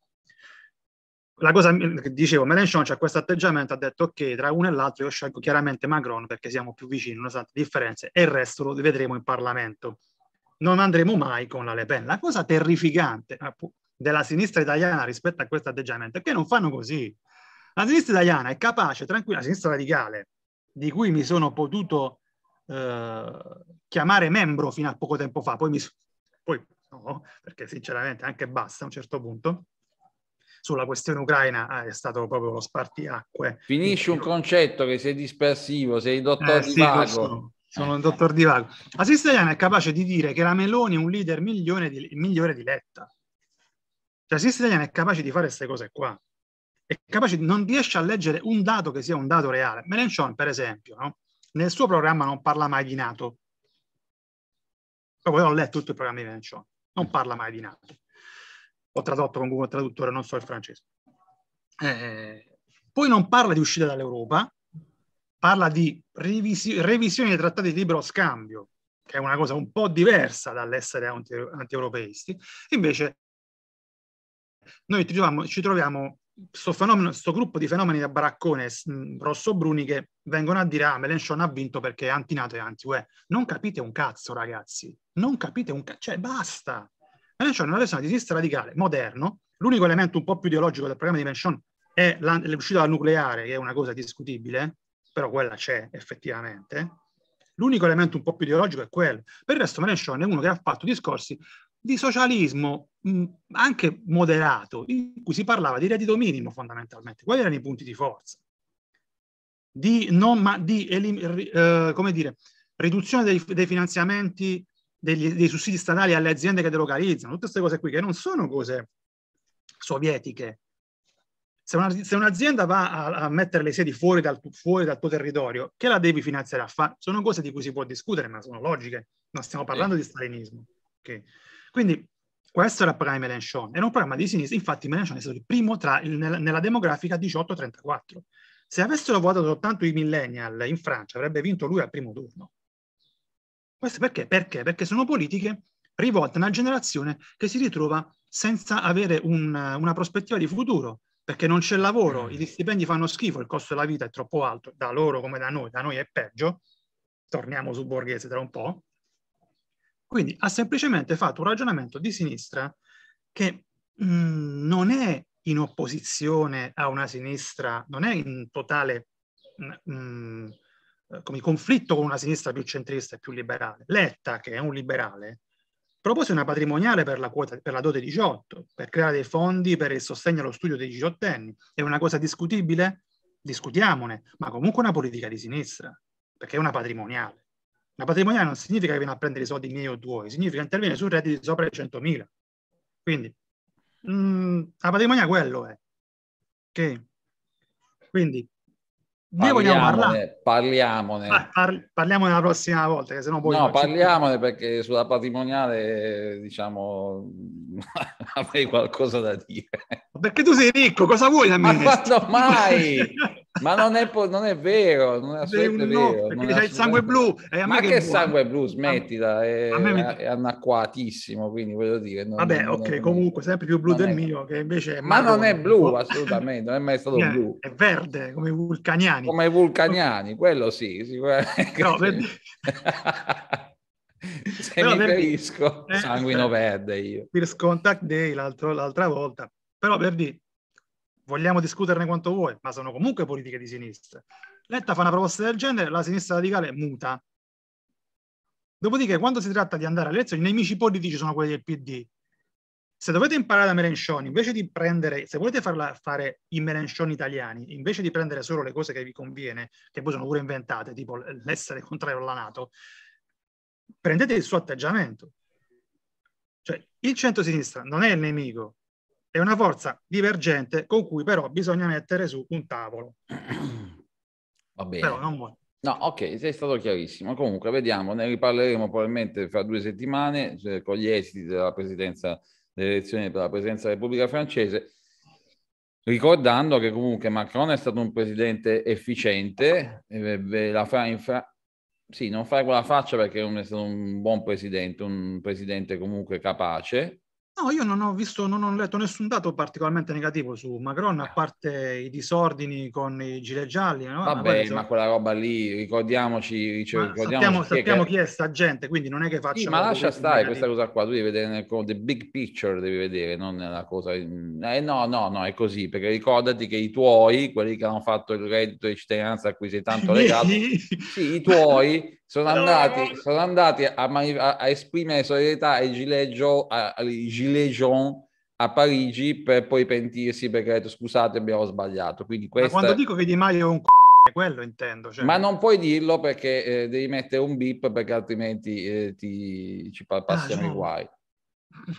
B: La cosa che dicevo, Mélenchon c'ha questo atteggiamento, ha detto ok, tra uno e l'altro io scelgo chiaramente Macron perché siamo più vicini, nonostante le differenze, e il resto lo vedremo in Parlamento. Non andremo mai con la Le Pen. La cosa terrificante appunto, della sinistra italiana rispetto a questo atteggiamento è che non fanno così. La sinistra italiana è capace, tranquilla, la sinistra radicale, di cui mi sono potuto eh, chiamare membro fino a poco tempo fa, poi, mi, poi no, perché sinceramente anche basta a un certo punto, sulla questione ucraina ah, è stato proprio lo spartiacque.
A: Finisci un concetto che sei dispersivo, sei il dottor eh, Di Vago. Sì, sono,
B: sono il dottor Di Vago. La sinistra italiana è capace di dire che la Meloni è un leader migliore di, migliore di Letta. Cioè, la sinistra italiana è capace di fare queste cose qua è capace di, non riesce a leggere un dato che sia un dato reale. Melenchon, per esempio, no? nel suo programma non parla mai di NATO. Proprio ho letto tutto il programma di Melenchon, non mm. parla mai di NATO. Ho tradotto con Google Traduttore, non so il francese. Eh, poi non parla di uscita dall'Europa, parla di revisi- revisione dei trattati di libero scambio, che è una cosa un po' diversa dall'essere anti- anti-europeisti. Invece noi ci troviamo, ci troviamo questo fenomeno, sto gruppo di fenomeni da baraccone rosso-bruni che vengono a dire ah, Melenchon ha vinto perché è antinato e anti-UE. Non capite un cazzo, ragazzi. Non capite un cazzo. Cioè, basta. Melenchon è una persona di sinistra radicale, moderno. L'unico elemento un po' più ideologico del programma di Melenchon è l'uscita dal nucleare, che è una cosa discutibile, però quella c'è effettivamente. L'unico elemento un po' più ideologico è quello. Per il resto Melenchon è uno che ha fatto discorsi di socialismo mh, mm, anche moderato, in cui si parlava di reddito minimo fondamentalmente. Quali erano i punti di forza? Di, non, ma, di eh, come dire, riduzione dei, dei finanziamenti, degli, dei sussidi statali alle aziende che delocalizzano, tutte queste cose qui che non sono cose sovietiche. Se, una, se un'azienda va a, a, mettere le sedi fuori dal, fuori dal tuo territorio, che la devi finanziare a fare? Sono cose di cui si può discutere, ma sono logiche. Non stiamo parlando eh. di stalinismo. Okay. Quindi questo era Prime Melanchon, era un programma di sinistra, infatti Melanchon è stato il primo tra, il, nel, nella demografica 18-34. Se avessero votato soltanto i millennial in Francia, avrebbe vinto lui al primo turno. Questo perché? Perché? Perché sono politiche rivolte a una generazione che si ritrova senza avere un, una prospettiva di futuro, perché non c'è lavoro, mm. gli stipendi fanno schifo, il costo della vita è troppo alto, da loro come da noi, da noi è peggio, torniamo su Borghese tra un po', quindi ha semplicemente fatto un ragionamento di sinistra che mh, mm, non è in opposizione a una sinistra, non è in totale mh, mm, mm, eh, come conflitto con una sinistra più centrista e più liberale. Letta, che è un liberale, propose una patrimoniale per la, quota, per la dote 18, per creare dei fondi per il sostegno allo studio dei diciottenni. È una cosa discutibile? Discutiamone, ma comunque una politica di sinistra, perché è una patrimoniale. La patrimoniale non significa che viene a prendere i soldi miei o tuoi, significa interviene sul reddito sopra i 100.000. Quindi mh, mm, la patrimoniale quello è. Ok? Quindi ne vogliamo parlare. Parliamone. Ah, par- parliamone la prossima volta, che sennò poi... No, parliamone
A: più. perché sulla patrimoniale, diciamo, avrei qualcosa da dire.
B: Perché tu sei ricco, cosa vuoi da me? Ma fatto mai?
A: Ma non è, po- non è vero, non è assolutamente no, vero. Perché c'è il sangue blu. È eh, ma che, che sangue blu, smettila, è, mi... è anacquatissimo, quindi voglio dire. Non, Vabbè, non, ok,
B: comunque sempre più blu del è... mio, che invece... È ma marrone. non è blu,
A: assolutamente, non è mai stato eh, blu. È verde, come i vulcaniani. Come i vulcaniani, quello sì, sicuramente. No, per...
B: Se Però mi per... Eh.
A: sanguino verde io.
B: Per Contact Day l'altro, l'altra volta. Però per dire, vogliamo discuterne quanto vuoi, ma sono comunque politiche di sinistra. Letta fa una proposta del genere, la sinistra radicale muta. Dopodiché, quando si tratta di andare alle elezioni, i nemici politici sono quelli del PD. Se dovete imparare da Melenchon, invece di prendere, se volete farla, fare i Melenchon italiani, invece di prendere solo le cose che vi conviene, che poi sono pure inventate, tipo l'essere contrario alla Nato, prendete il suo atteggiamento. Cioè, il centro-sinistra non è il nemico, è una forza divergente con cui però bisogna mettere su un tavolo. Va bene. Però non vuole.
A: No, ok, sei stato chiarissimo. Comunque, vediamo, ne riparleremo probabilmente fra due settimane cioè, con gli esiti della presidenza delle elezioni per la presidenza della Repubblica Francese, ricordando che comunque Macron è stato un presidente efficiente, la fa in fra... sì, non fare quella faccia perché è stato un buon presidente, un presidente comunque capace,
B: No, io non ho visto, non ho letto nessun dato particolarmente negativo su Macron, a parte i disordini con i gilet gialli. No? Vabbè, ma, ma
A: quella roba lì, ricordiamoci, cioè, ricordiamoci sappiamo, sappiamo che...
B: chi è sta gente, quindi non è che faccia... Sì, ma lascia stare questa cosa
A: qua, tu devi vedere nel the big picture, devi vedere, non nella cosa... Mm, eh, no, no, no, è così, perché ricordati che i tuoi, quelli che hanno fatto il reddito di cittadinanza a cui sei tanto legato, sì, i tuoi sono andati, sono andati a, a, a, esprimere solidarietà ai gilet jaunes a Parigi per poi pentirsi perché ha detto scusate abbiamo sbagliato. Quindi questa... Ma quando dico
B: che Di Maio è un c***o, quello intendo. Cioè... Ma non
A: puoi dirlo perché eh, devi mettere un bip perché altrimenti eh, ti, ci passiamo ah, i guai.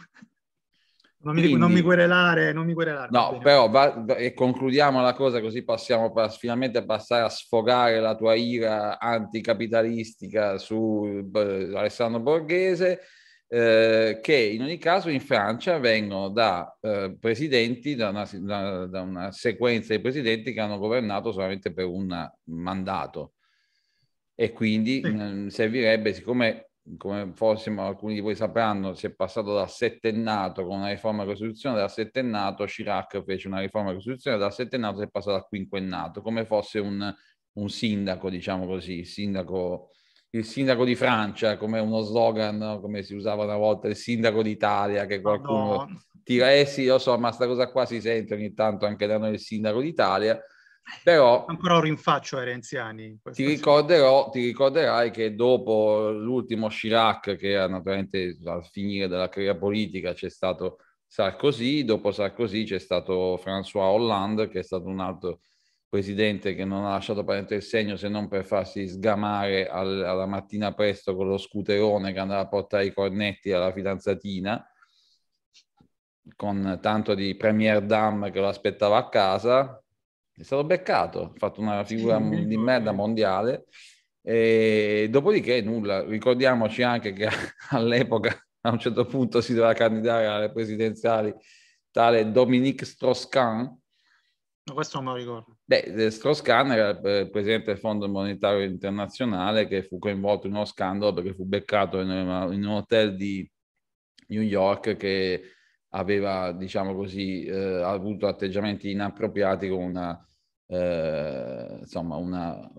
B: Non mi, Quindi, non mi querelare, non mi querelare.
A: No, però va, e concludiamo la cosa così possiamo pass- finalmente passare a sfogare la tua ira anticapitalistica su eh, Alessandro Borghese. Eh, che in ogni caso in Francia vengono da eh, presidenti, da una, da, da una, sequenza di presidenti che hanno governato solamente per un mandato. E quindi sì. mh, mm, servirebbe, siccome come forse alcuni di voi sapranno, si è passato dal settennato con una riforma costituzionale, dal settennato Chirac fece una riforma costituzionale, dal settennato si è passato al quinquennato, come fosse un, un sindaco, diciamo così, il sindaco, il sindaco, di Francia, come uno slogan, come si usava una volta, il sindaco d'Italia, che qualcuno... No. Tira, eh sì, lo so, ma sta cosa qua si sente ogni tanto anche da noi il sindaco d'Italia, però,
B: Ancora un rinfaccio ai renziani.
A: Ti, ricorderò, ti ricorderai che dopo l'ultimo Chirac, che era naturalmente al finire della carriera politica, c'è stato Sarkozy, dopo Sarkozy c'è stato François Hollande, che è stato un altro presidente che non ha lasciato parente il segno se non per farsi sgamare al, alla mattina presto con lo scooterone che andava a portare i cornetti alla fidanzatina con tanto di Premier Dam che lo aspettava a casa è stato beccato, ha fatto una figura di merda mondiale. E dopodiché nulla, ricordiamoci anche che all'epoca a un certo punto si doveva candidare alle presidenziali tale Dominique Strauss-Kahn.
B: No, questo non me lo ricordo.
A: Beh, eh, Strauss-Kahn era il eh, presidente del Fondo Monetario Internazionale che fu coinvolto in uno scandalo perché fu beccato in, un hotel di New York che aveva, diciamo così, eh, avuto atteggiamenti inappropriati con una, eh, insomma, una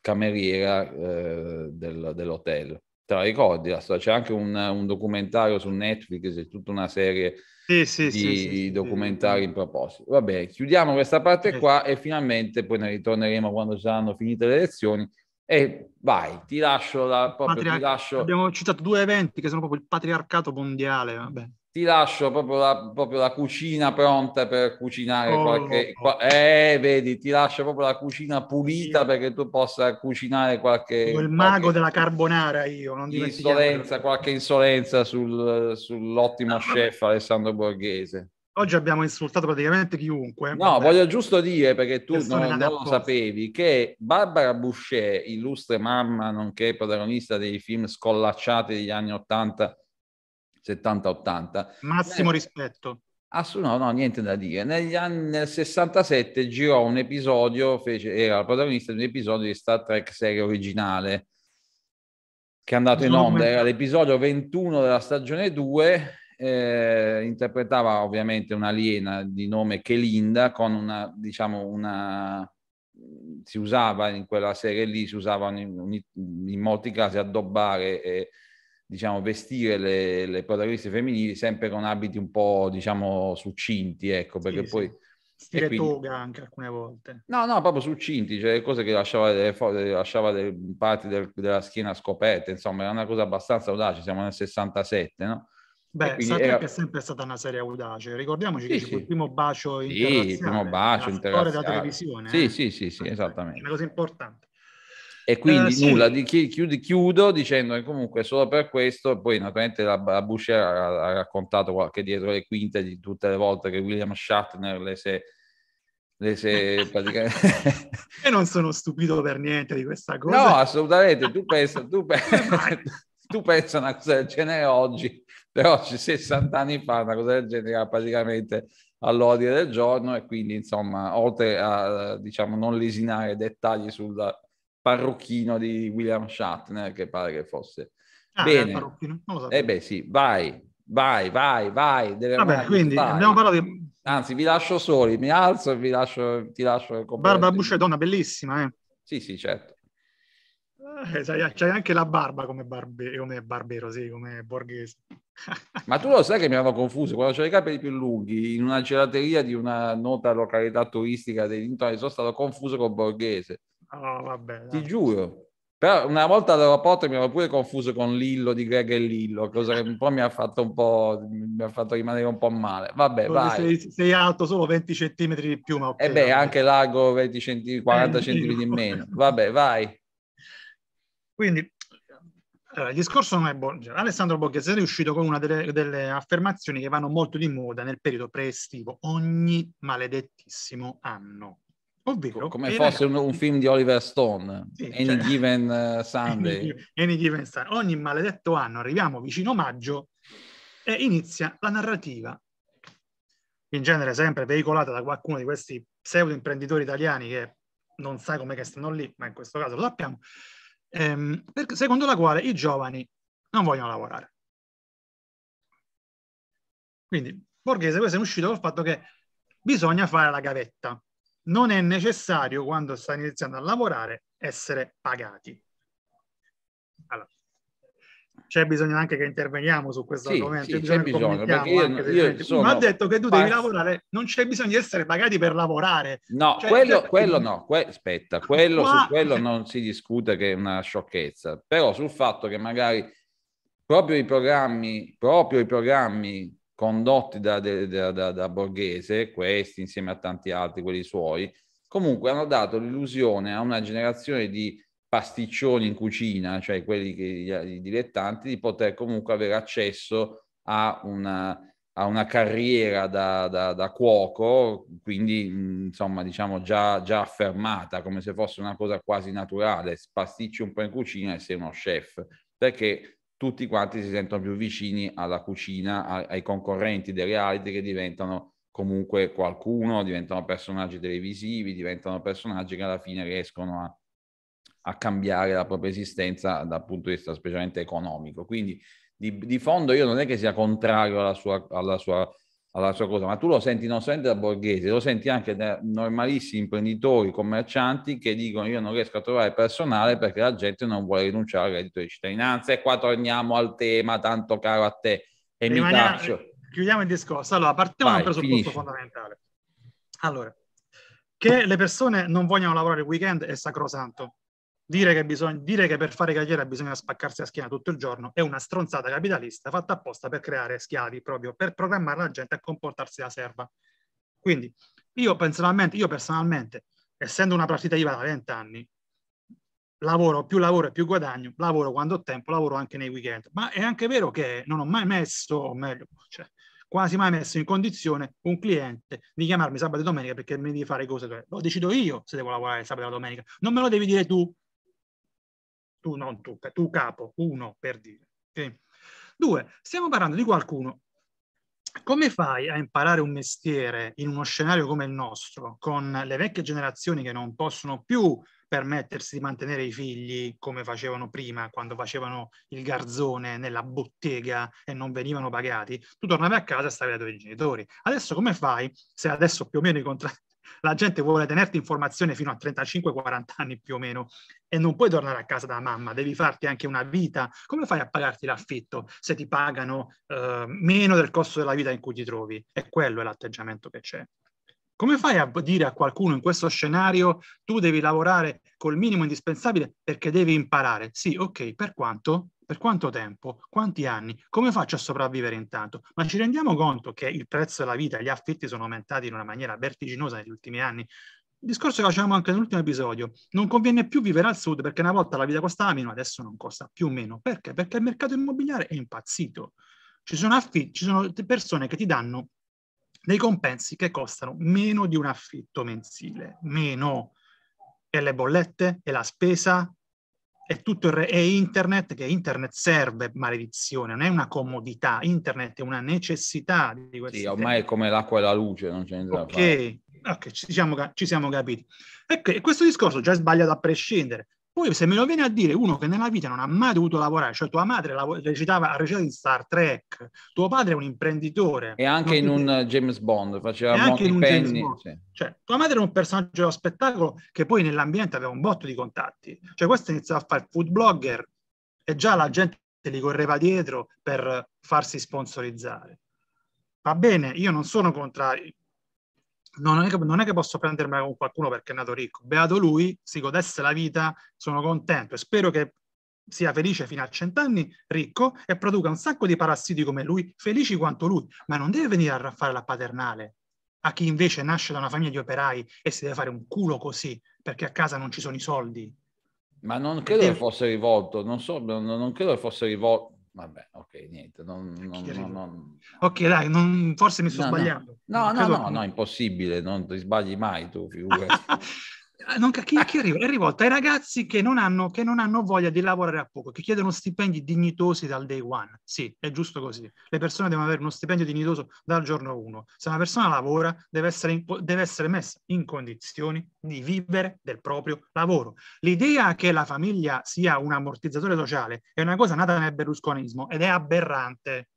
A: cameriera eh, del, dell'hotel. Te la ricordi? c'è anche un, un, documentario su Netflix, c'è tutta una serie sì, sì, di, sì, di documentari in proposito. Vabbè, chiudiamo questa parte qua e finalmente poi ne ritorneremo quando saranno finite le lezioni. E vai, ti lascio la, proprio, Patriar- ti lascio... Abbiamo
B: citato due eventi che sono proprio il patriarcato mondiale, vabbè
A: ti lascio proprio la, proprio la cucina pronta per cucinare oh, qualche... No. eh, vedi, ti lascio proprio la cucina pulita sì. perché tu possa cucinare qualche... Io il mago qualche,
B: della carbonara io, non insolenza,
A: qualche insolenza sul, sull'ottimo chef Alessandro Borghese.
B: Oggi abbiamo insultato praticamente chiunque. No, Vabbè. voglio
A: giusto dire, perché tu non, non lo sapevi, che Barbara Boucher, illustre mamma, nonché protagonista dei film scollacciati degli anni Ottanta, 70-80. Massimo eh,
B: rispetto.
A: Assu- no, niente da dire. Negli anni, nel 67 girò un episodio, fece, era la protagonista di un episodio di Star Trek serie originale che è andato in onda, era l'episodio 21 della stagione 2, eh, interpretava ovviamente un'aliena di nome Kelinda con una, diciamo, una... si usava in quella serie lì, si usavano in, in molti casi addobbare e diciamo, vestire le, le, protagoniste femminili sempre con abiti un po', diciamo, succinti, ecco, perché sì, poi... Sì. Stile quindi...
B: toga anche alcune volte.
A: No, no, proprio succinti, cioè cose che lasciava, delle fo- lasciava delle parti del, della schiena scoperte, insomma, era una cosa abbastanza audace, siamo nel 67, no?
B: Beh, Star era... è sempre stata una serie audace, ricordiamoci sì, che sì. il primo bacio sì, il primo bacio interrazziale. della televisione. Sì,
A: eh? sì, sì, sì, eh, esattamente. È
B: una cosa importante.
A: E quindi eh, sì. nulla, di, chiudo, chiudo, dicendo che comunque solo per questo, poi naturalmente la, la Boucher ha, ha, raccontato qualche dietro le quinte di tutte le volte che William Shatner le se... Le
B: se praticamente... e non sono stupito per niente di questa cosa. No,
A: assolutamente, tu pensa, tu pensa, tu pensa una cosa del genere oggi, però 60 anni fa una cosa del genere era praticamente all'ordine del giorno e quindi insomma, oltre a diciamo, non lesinare dettagli sulla parrucchino di William Shatner, che pare che fosse. Ah, Bene. So. Eh, eh beh sì, vai, vai, vai, vai. Deve Vabbè, vai, quindi vai. abbiamo parlato di... Anzi, vi lascio soli, mi alzo e vi lascio, ti lascio... Barbara
B: Bush è donna bellissima, eh? Sì, sì, certo. Eh, c'hai, anche la barba come, barbe, come barbero, sì, come borghese.
A: Ma tu lo sai che mi aveva confuso quando c'erano i capelli più lunghi in una gelateria di una nota località turistica dei dintorni, sono stato confuso con borghese.
C: No, ah, vabbè.
A: Ti giuro. Però una volta all'aeroporto mi ero pure confuso con Lillo di Greg e Lillo, cosa che un po' mi ha fatto, un po', mi ha fatto rimanere un po' male. Vabbè,
B: sei, sei, alto solo 20 centimetri di più, ma ok. E eh beh, vabbè.
A: anche largo 20 centi, 40 centimetri di meno. Vabbè, vai.
B: Quindi, allora, il discorso non è buono. Cioè, Alessandro Borghese è uscito con una delle, delle affermazioni che vanno molto di moda nel periodo pre-estivo, ogni maledettissimo anno. Ovvero, oh, come eh, fosse ragazzi,
A: un, film di Oliver Stone, sì, Any cioè,
B: Given eh, Sunday. Any Given Sunday. Ogni maledetto anno arriviamo vicino maggio e inizia la narrativa, in genere sempre veicolata da qualcuno di questi pseudo imprenditori italiani che non sai come stanno lì, ma in questo caso lo sappiamo, ehm, per, secondo la quale i giovani non vogliono lavorare. Quindi Borghese questo è uscito col fatto che bisogna fare la gavetta non è necessario quando stanno iniziando a lavorare essere pagati. Allora, c'è bisogno anche che interveniamo su questo sì, argomento. Sì, c'è bisogno, perché io, io insomma, ma ha detto che tu devi pass- lavorare, non c'è bisogno di essere pagati per lavorare. No, cioè, quello, quello no,
A: que- aspetta, quello, ma... su quello non si discute che è una sciocchezza, però sul fatto che magari proprio i programmi, proprio i programmi condotti da, da, da, da Borghese, questi insieme a tanti altri, quelli suoi, comunque hanno dato l'illusione a una generazione di pasticcioni in cucina, cioè quelli che, i dilettanti, di poter comunque avere accesso a una, a una carriera da, da, da, cuoco, quindi insomma diciamo già, già, affermata, come se fosse una cosa quasi naturale, pasticci un po' in cucina e sei uno chef, perché tutti quanti si sentono più vicini alla cucina, a, ai concorrenti dei reality che diventano comunque qualcuno, diventano personaggi televisivi, diventano personaggi che alla fine riescono a, a cambiare la propria esistenza dal punto di vista specialmente economico. Quindi di, di fondo io non è che sia contrario alla sua, alla sua alla sua cosa, ma tu lo senti non solamente da borghese, lo senti anche da normalissimi imprenditori, commercianti che dicono io non riesco a trovare personale perché la gente non vuole rinunciare al reddito di cittadinanza e qua torniamo al tema tanto caro a te
B: e Rimaniamo, mi taccio. Chiudiamo il discorso. Allora, partiamo da un presupposto finisci. fondamentale. Allora, che le persone non vogliono lavorare il weekend è sacrosanto. Dire che, bisogna, dire che, per fare carriera bisogna spaccarsi la schiena tutto il giorno è una stronzata capitalista fatta apposta per creare schiavi, proprio per programmare la gente a comportarsi da serva. Quindi io personalmente, io personalmente essendo una partita IVA da 20 anni, lavoro, più lavoro e più guadagno, lavoro quando ho tempo, lavoro anche nei weekend. Ma è anche vero che non ho mai messo, o meglio, cioè, quasi mai messo in condizione un cliente di chiamarmi sabato e domenica perché mi devi fare cose. Lo decido io se devo lavorare sabato e domenica. Non me lo devi dire tu tu non tu, tu capo, uno per dire. Okay? Due, stiamo parlando di qualcuno. Come fai a imparare un mestiere in uno scenario come il nostro, con le vecchie generazioni che non possono più permettersi di mantenere i figli come facevano prima, quando facevano il garzone nella bottega e non venivano pagati, tu tornavi a casa e stavi dai tuoi genitori. Adesso come fai, se adesso più o meno i contratti la gente vuole tenerti in formazione fino a 35-40 anni più o meno e non puoi tornare a casa da mamma, devi farti anche una vita. Come fai a pagarti l'affitto se ti pagano eh, meno del costo della vita in cui ti trovi? E quello è l'atteggiamento che c'è. Come fai a dire a qualcuno in questo scenario tu devi lavorare col minimo indispensabile perché devi imparare? Sì, ok, per quanto? Per quanto tempo? Quanti anni? Come faccio a sopravvivere intanto? Ma ci rendiamo conto che il prezzo della vita, gli affitti sono aumentati in una maniera vertiginosa negli ultimi anni? Il discorso che facevamo anche nell'ultimo episodio, non conviene più vivere al sud perché una volta la vita costava meno, adesso non costa più meno. Perché? Perché il mercato immobiliare è impazzito. Ci sono, affitti, ci sono persone che ti danno dei compensi che costano meno di un affitto mensile, meno. E le bollette, e la spesa, è tutto il re- è internet, che internet serve, maledizione, non è una comodità, internet è una necessità di questo. Sì, ormai
A: è come l'acqua e la luce, non c'è niente okay.
B: da fare. Ok, ci siamo, ci siamo capiti. Ecco, e questo discorso già sbaglia da prescindere, poi se me lo viene a dire uno che nella vita non ha mai dovuto lavorare, cioè tua madre lav- recitava, recitava in Star Trek, tuo padre è un imprenditore. E anche in un uh,
A: James Bond, faceva molti in Penny. Sì.
B: Cioè, tua madre era un personaggio dello spettacolo che poi nell'ambiente aveva un botto di contatti. Cioè questo iniziava a fare il food blogger e già la gente li correva dietro per farsi sponsorizzare. Va bene, io non sono contrario, non è, che, non è che posso prendermi con qualcuno perché è nato ricco. Beato lui, si godesse la vita, sono contento e spero che sia felice fino a cent'anni, ricco, e produca un sacco di parassiti come lui, felici quanto lui, ma non deve venire a raffare la paternale a chi invece nasce da una famiglia di operai e si deve fare un culo così perché a casa non ci sono i soldi. Ma non
A: credo deve... che fosse rivolto, non so, non, non credo che fosse rivolto, vabbè, niente, non, non, non,
B: Ok, dai, forse mi sto no, sbagliato. No, no, no, no, no,
A: impossibile, non ti sbagli mai tu, figurati.
B: Ah, non, chi, chi arriva? È rivolta ai ragazzi che non, hanno, che non, hanno, voglia di lavorare a poco, che chiedono stipendi dignitosi dal day one. Sì, è giusto così. Le persone devono avere uno stipendio dignitoso dal giorno uno. Se una persona lavora, deve essere, in, deve essere messa in condizioni di vivere del proprio lavoro. L'idea che la famiglia sia un ammortizzatore sociale è una cosa nata nel berlusconismo ed è aberrante.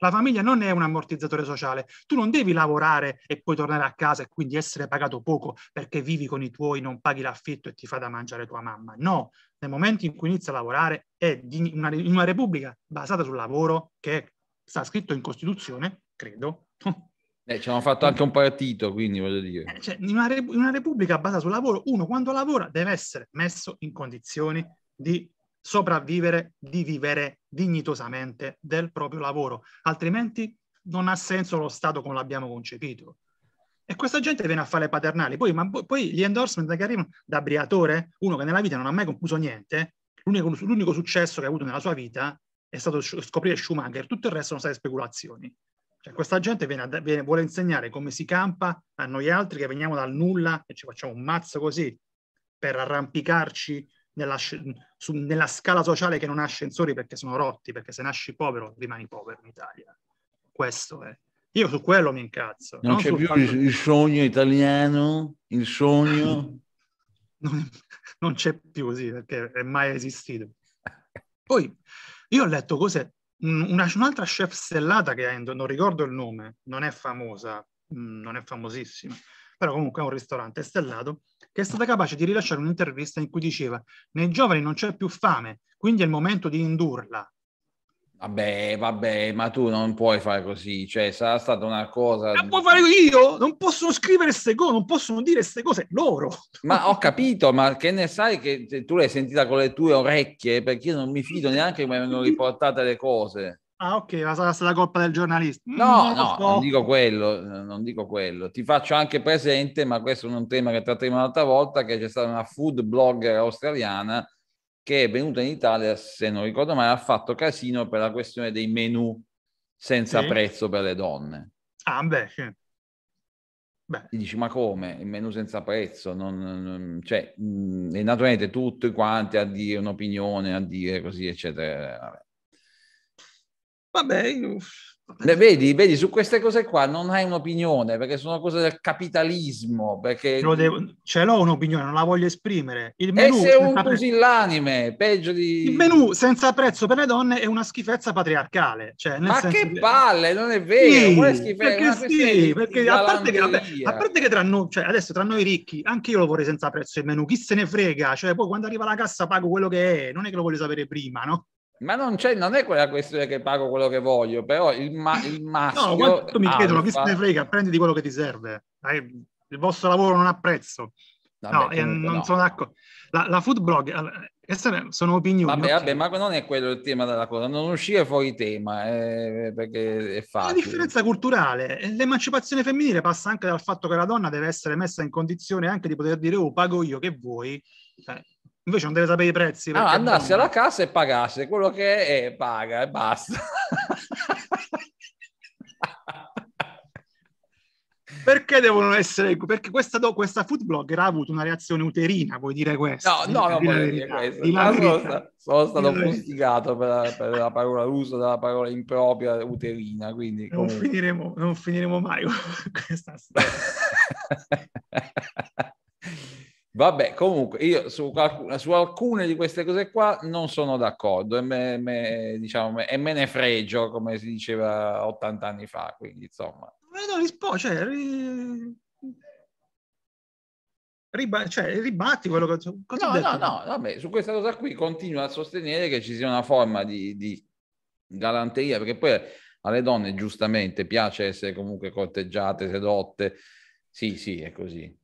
B: La famiglia non è un ammortizzatore sociale. Tu non devi lavorare e poi tornare a casa e quindi essere pagato poco perché vivi con i tuoi, non paghi l'affitto e ti fa da mangiare tua mamma. No, nel momento in cui inizi a lavorare è una, in una repubblica basata sul lavoro che sta scritto in Costituzione, credo.
A: Eh, ci hanno fatto anche un partito, quindi voglio dire.
B: Eh, cioè, in una, re- una repubblica basata sul lavoro, uno quando lavora deve essere messo in condizioni di sopravvivere, di vivere dignitosamente del proprio lavoro, altrimenti non ha senso lo Stato come l'abbiamo concepito. E questa gente viene a fare paternali, poi, ma, poi gli endorsement che arrivano da Briatore, uno che nella vita non ha mai concluso niente, l'unico, l'unico successo che ha avuto nella sua vita è stato scoprire Schumacher, tutto il resto sono state speculazioni. Cioè, questa gente viene, viene, vuole insegnare come si campa a noi altri che veniamo dal nulla e ci facciamo un mazzo così per arrampicarci nella, su, nella scala sociale che non ha ascensori perché sono rotti, perché se nasci povero rimani povero in Italia. Questo è. Io su quello mi incazzo. Non, non c'è più il,
A: il, sogno italiano, il sogno...
B: non, non c'è più, sì, perché è mai esistito. Poi io ho letto cose una, un'altra chef stellata che è, non ricordo il nome, non è famosa, mm, non è famosissima, però comunque è un ristorante stellato, che è stata capace di rilasciare un'intervista in cui diceva nei giovani non c'è più fame, quindi è il momento di indurla.
A: Vabbè, vabbè, ma tu non puoi fare così, cioè sarà stata una cosa... Non
B: puoi fare io, non possono scrivere queste cose, non possono dire queste cose loro.
A: Ma ho capito, ma che ne sai che tu l'hai sentita con le tue orecchie, perché io non mi fido neanche come vengono riportate le cose.
B: Ah, ok, sarà stata colpa del giornalista. Mm, no, no,
A: so. non dico quello, eh, non dico quello. Ti faccio anche presente, ma questo è un tema che tratteremo un'altra volta, che c'è stata una food blogger australiana che è venuta in Italia, se non ricordo male, ha fatto casino per la questione dei menu senza sì. prezzo per le donne. Ah, beh, Beh. Ti dici, ma come? Il menu senza prezzo? Non, non, cioè, mh, mm, e naturalmente tutti quanti a dire un'opinione, a dire così, eccetera. Vabbè. Vabbè, vabbè. Vedi, vedi, su queste cose qua non hai un'opinione perché sono cose del capitalismo.
B: Perché... Devo... Ce l'ho un'opinione, non la voglio esprimere. Il menù e un pusillanime, pre... peggio di. Il menù senza prezzo per le donne è una schifezza patriarcale. Cioè, Ma che che...
A: palle, non è vero? Sì, non è schifezza, perché sì, perché a parte, che, vabbè,
B: a parte che tra noi, cioè, adesso tra noi ricchi, anche io lo vorrei senza prezzo il menù. Chi se ne frega? Cioè, poi quando arriva la cassa pago quello che è, non è che lo voglio sapere prima, no?
A: Ma non, c'è, non, è quella questione che pago quello che voglio, però il, ma- il maschio... No, quanto mi chiedono, chi se ne
B: frega, prenditi quello che ti serve. Il vostro lavoro non ha prezzo. Vabbè, no, non no. sono d'accordo. La, la, food blog, queste
A: sono opinioni. Vabbè, okay. vabbè, ma non è quello il tema della cosa, non uscire fuori tema, eh, perché è facile. La differenza
B: culturale, eh, l'emancipazione femminile passa anche dal fatto che la donna deve essere messa in condizione anche di poter dire, oh, pago io, che vuoi? Eh Invece non deve sapere i prezzi. Ah, andassi alla
A: cassa e pagasse quello che è, paga e basta.
B: perché devono essere perché questa, questa, food blogger ha avuto una reazione uterina vuoi dire questo no no non dire questo sono,
A: sono, stato fustigato per, per, la parola l'uso della parola impropria uterina quindi non
B: finiremo, non finiremo mai questa storia
A: Vabbè, comunque io su, su, alcune di queste cose qua non sono d'accordo e me, me, diciamo, e me ne fregio, come si diceva 80 anni fa, quindi insomma.
B: non rispondo, cioè, ri- riba- cioè, ribatti quello che... Cosa no, no, no,
A: vabbè, su questa cosa qui continuo a sostenere che ci sia una forma di, di galanteria, perché poi alle donne giustamente piace essere comunque corteggiate, sedotte. Sì, sì, è così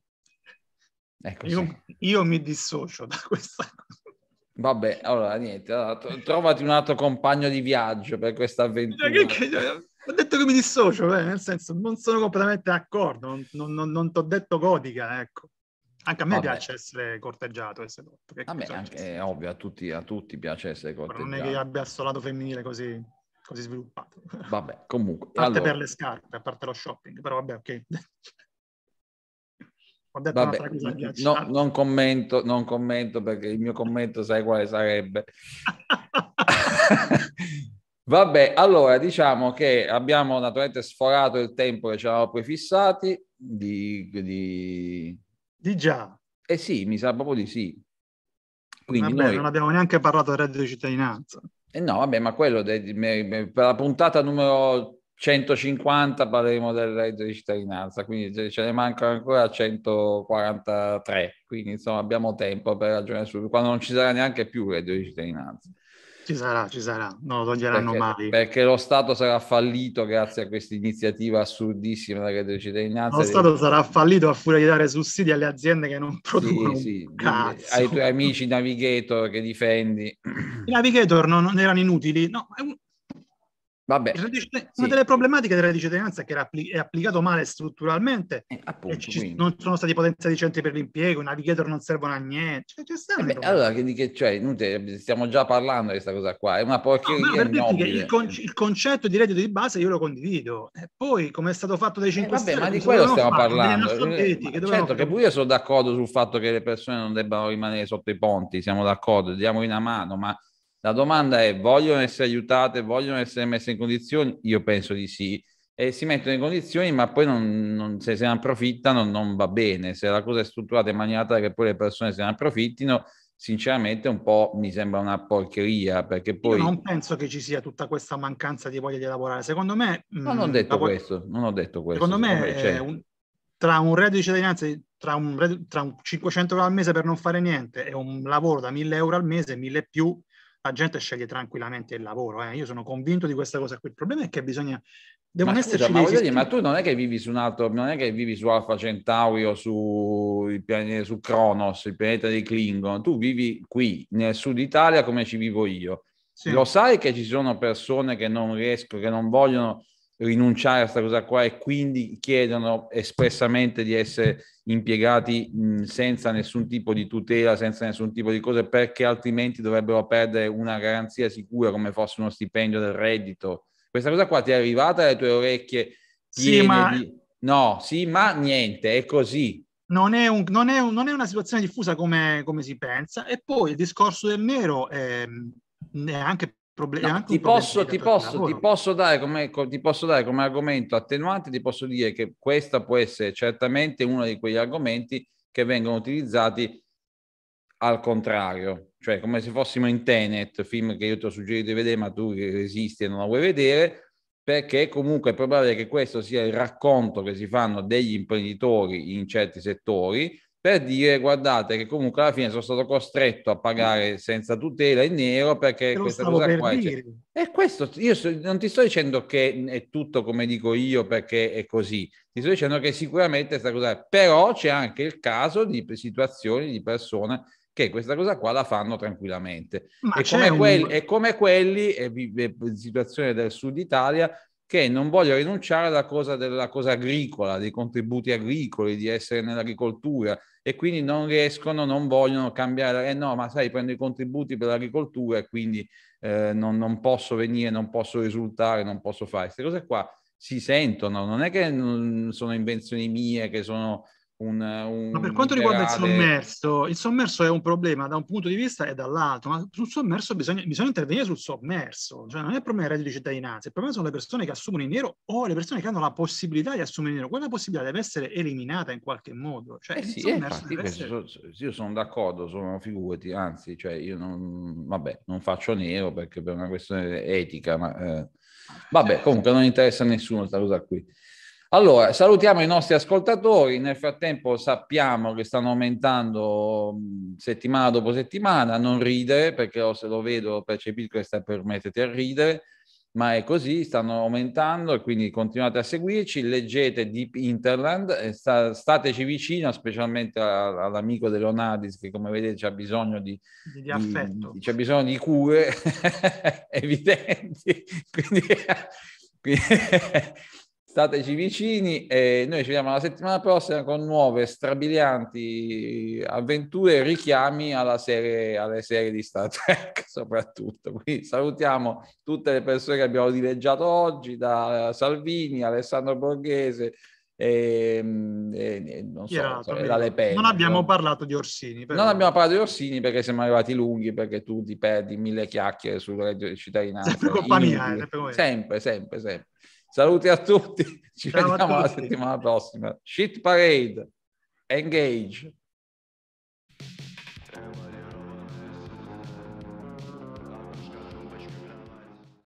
B: Ecco, io, sì. io, mi dissocio da questa cosa.
A: Vabbè, allora niente, allora, trovati un altro compagno di viaggio per questa avventura.
B: Cioè, ho detto che mi dissocio, beh, nel senso non sono completamente d'accordo, non, non, non ti ho detto codica, ecco. Anche a me Vabbè. piace essere corteggiato, essere tutto. Che a me anche, è ovvio, a
A: tutti, a tutti piace essere corteggiato. Però non è che
B: abbia il lato femminile così, così, sviluppato. Vabbè,
A: comunque. A parte allora... per le
B: scarpe, a parte lo shopping, però vabbè, ok. Ho
A: detto Vabbè, un'altra cosa No, non, commento, non commento perché il mio commento sai quale sarebbe. Vabbè, allora diciamo che abbiamo naturalmente sforato il tempo che ci avevamo prefissati di, di... di già. Eh sì, mi sa proprio di sì. Quindi vabbè, noi... non abbiamo
B: neanche parlato del reddito di cittadinanza.
A: Eh no, vabbè, ma quello de, de, de, per la puntata numero 150 parleremo del reddito di cittadinanza, quindi ce ne mancano ancora 143, quindi insomma abbiamo tempo per ragionare su quando non ci sarà neanche più il reddito di cittadinanza.
B: Ci sarà, ci sarà, non lo toglieranno perché, mai.
A: Perché lo Stato sarà fallito grazie a questa iniziativa assurdissima della reddito di cittadinanza. Lo Stato sarà
B: fallito a furia di dare sussidi alle aziende che non producono. Sì, sì. Ai
A: tuoi amici navigator che
B: difendi. I navigator non, non erano inutili? No, Vabbè. Radice, sì. Una delle problematiche della radice è che appli- è applicato male strutturalmente, eh, appunto, ci, non sono stati potenziati centri per l'impiego, i navigator non servono a niente. Cioè,
A: eh beh, allora, che, che, cioè, inutile, stiamo già parlando di questa cosa qua, è una porcheria no, Il, con-
B: il, concetto di reddito di base io lo condivido, e poi come è stato fatto dai 5 eh, Vabbè, Stelle, ma di quello stiamo fare, parlando. Detti, che eh, certo che
A: pure io sono d'accordo sul fatto che le persone non debbano rimanere sotto i ponti, siamo d'accordo, diamo una mano, ma la domanda è, vogliono essere aiutate, vogliono essere messe in condizioni? Io penso di sì. E si mettono in condizioni, ma poi non, non, se se ne approfittano non va bene. Se la cosa è strutturata in maniera tale che poi le persone se ne approfittino, sinceramente un po' mi sembra una porcheria perché poi... Io non
B: penso che ci sia tutta questa mancanza di voglia di lavorare. Secondo me... No, non ho mm, detto, lavor...
A: questo, non ho detto questo. Secondo, secondo me, me certo. un...
B: tra un reddito di cittadinanza tra un, tra un 500 euro al mese per non fare niente e un lavoro da 1000 euro al mese, 1000 più, la gente sceglie tranquillamente il lavoro. Eh. Io sono convinto di questa cosa qui. Il problema è che bisogna. Devono esserci ma, dire, ma
A: tu non è che vivi su un altro, non è che vivi su Alfa Centauri o su, pianeta, su Cronos, il pianeta dei Klingon, tu vivi qui nel sud Italia come ci vivo io. Sì. Lo sai che ci sono persone che non riescono, che non vogliono, rinunciare a questa cosa qua e quindi chiedono espressamente di essere impiegati senza nessun tipo di tutela, senza nessun tipo di cose, perché altrimenti dovrebbero perdere una garanzia sicura come fosse uno stipendio del reddito. Questa cosa qua ti è arrivata alle tue orecchie? Sì, ma... Di... No, sì, ma niente, è così.
B: Non è, un, non è, un, non è una situazione diffusa come, come, si pensa. E poi il discorso del nero è, è anche Problem- no, ti, posso, ti, ti, posso ti
A: posso dare come argomento attenuante, ti posso dire che questa può essere certamente uno di quegli argomenti che vengono utilizzati al contrario, cioè come se fossimo in Tenet, film che io ti ho suggerito di vedere ma tu resisti e non la vuoi vedere, perché comunque è probabile che questo sia il racconto che si fanno degli imprenditori in certi settori, per dire guardate che comunque alla fine sono stato costretto a pagare senza tutela in nero perché questa cosa qua cioè, dire. C'è. e questo io so, non ti sto dicendo che è tutto come dico io perché è così ti sto dicendo che sicuramente sta cosa però c'è anche il caso di situazioni di persone che questa cosa qua la fanno tranquillamente. e come, un... quelli, e come quelli, e, e, situazione del sud Italia, che non voglio rinunciare alla cosa, della cosa agricola, dei contributi agricoli, di essere nell'agricoltura e quindi non riescono, non vogliono cambiare, eh no, ma sai, prendo i contributi per l'agricoltura e quindi eh, non, non, posso venire, non posso risultare, non posso fare. Queste cose qua si sentono, non è che non sono invenzioni mie, che sono un, un ma per quanto riguarda il sommerso,
B: il sommerso è un problema da un punto di vista e dall'altro, ma sul sommerso bisogna, bisogna intervenire sul sommerso, cioè non è il problema del reddito di cittadinanza, il problema sono le persone che assumono in nero o le persone che hanno la possibilità di assumere in nero, quella possibilità deve essere eliminata in qualche modo. Cioè, eh sì, eh, infatti, essere...
A: Io sono d'accordo, sono figurati, anzi, cioè io non, vabbè, non, faccio nero perché per una questione etica, ma eh, vabbè, certo. comunque non interessa a nessuno questa cosa qui. Allora, salutiamo i nostri ascoltatori, nel frattempo sappiamo che stanno aumentando settimana dopo settimana, non ridere perché oh, se lo vedo percepisco che sta per metterti a ridere, ma è così, stanno aumentando e quindi continuate a seguirci, leggete Deep Interland, sta, stateci vicino, specialmente a, all'amico De Leonardis che come vedete ha bisogno di, di, di affetto, di, c'ha bisogno di cure evidenti, quindi... quindi stateci vicini e noi ci vediamo la settimana prossima con nuove strabilianti avventure e richiami serie, alle serie di Star Trek soprattutto. Quindi salutiamo tutte le persone che abbiamo dileggiato oggi, da Salvini, Alessandro Borghese, e, e, non so, Chiarato, so, dalle penne, non abbiamo no?
B: parlato di Orsini.
A: Però. Non abbiamo parlato di Orsini perché siamo arrivati lunghi, perché tu ti perdi mille chiacchiere sul cittadinanze. Sempre compagnia, eh, sempre, sempre, sempre, sempre. Saluti a tutti, ci Ciao vediamo tutti. la settimana prossima. Shit Parade, engage.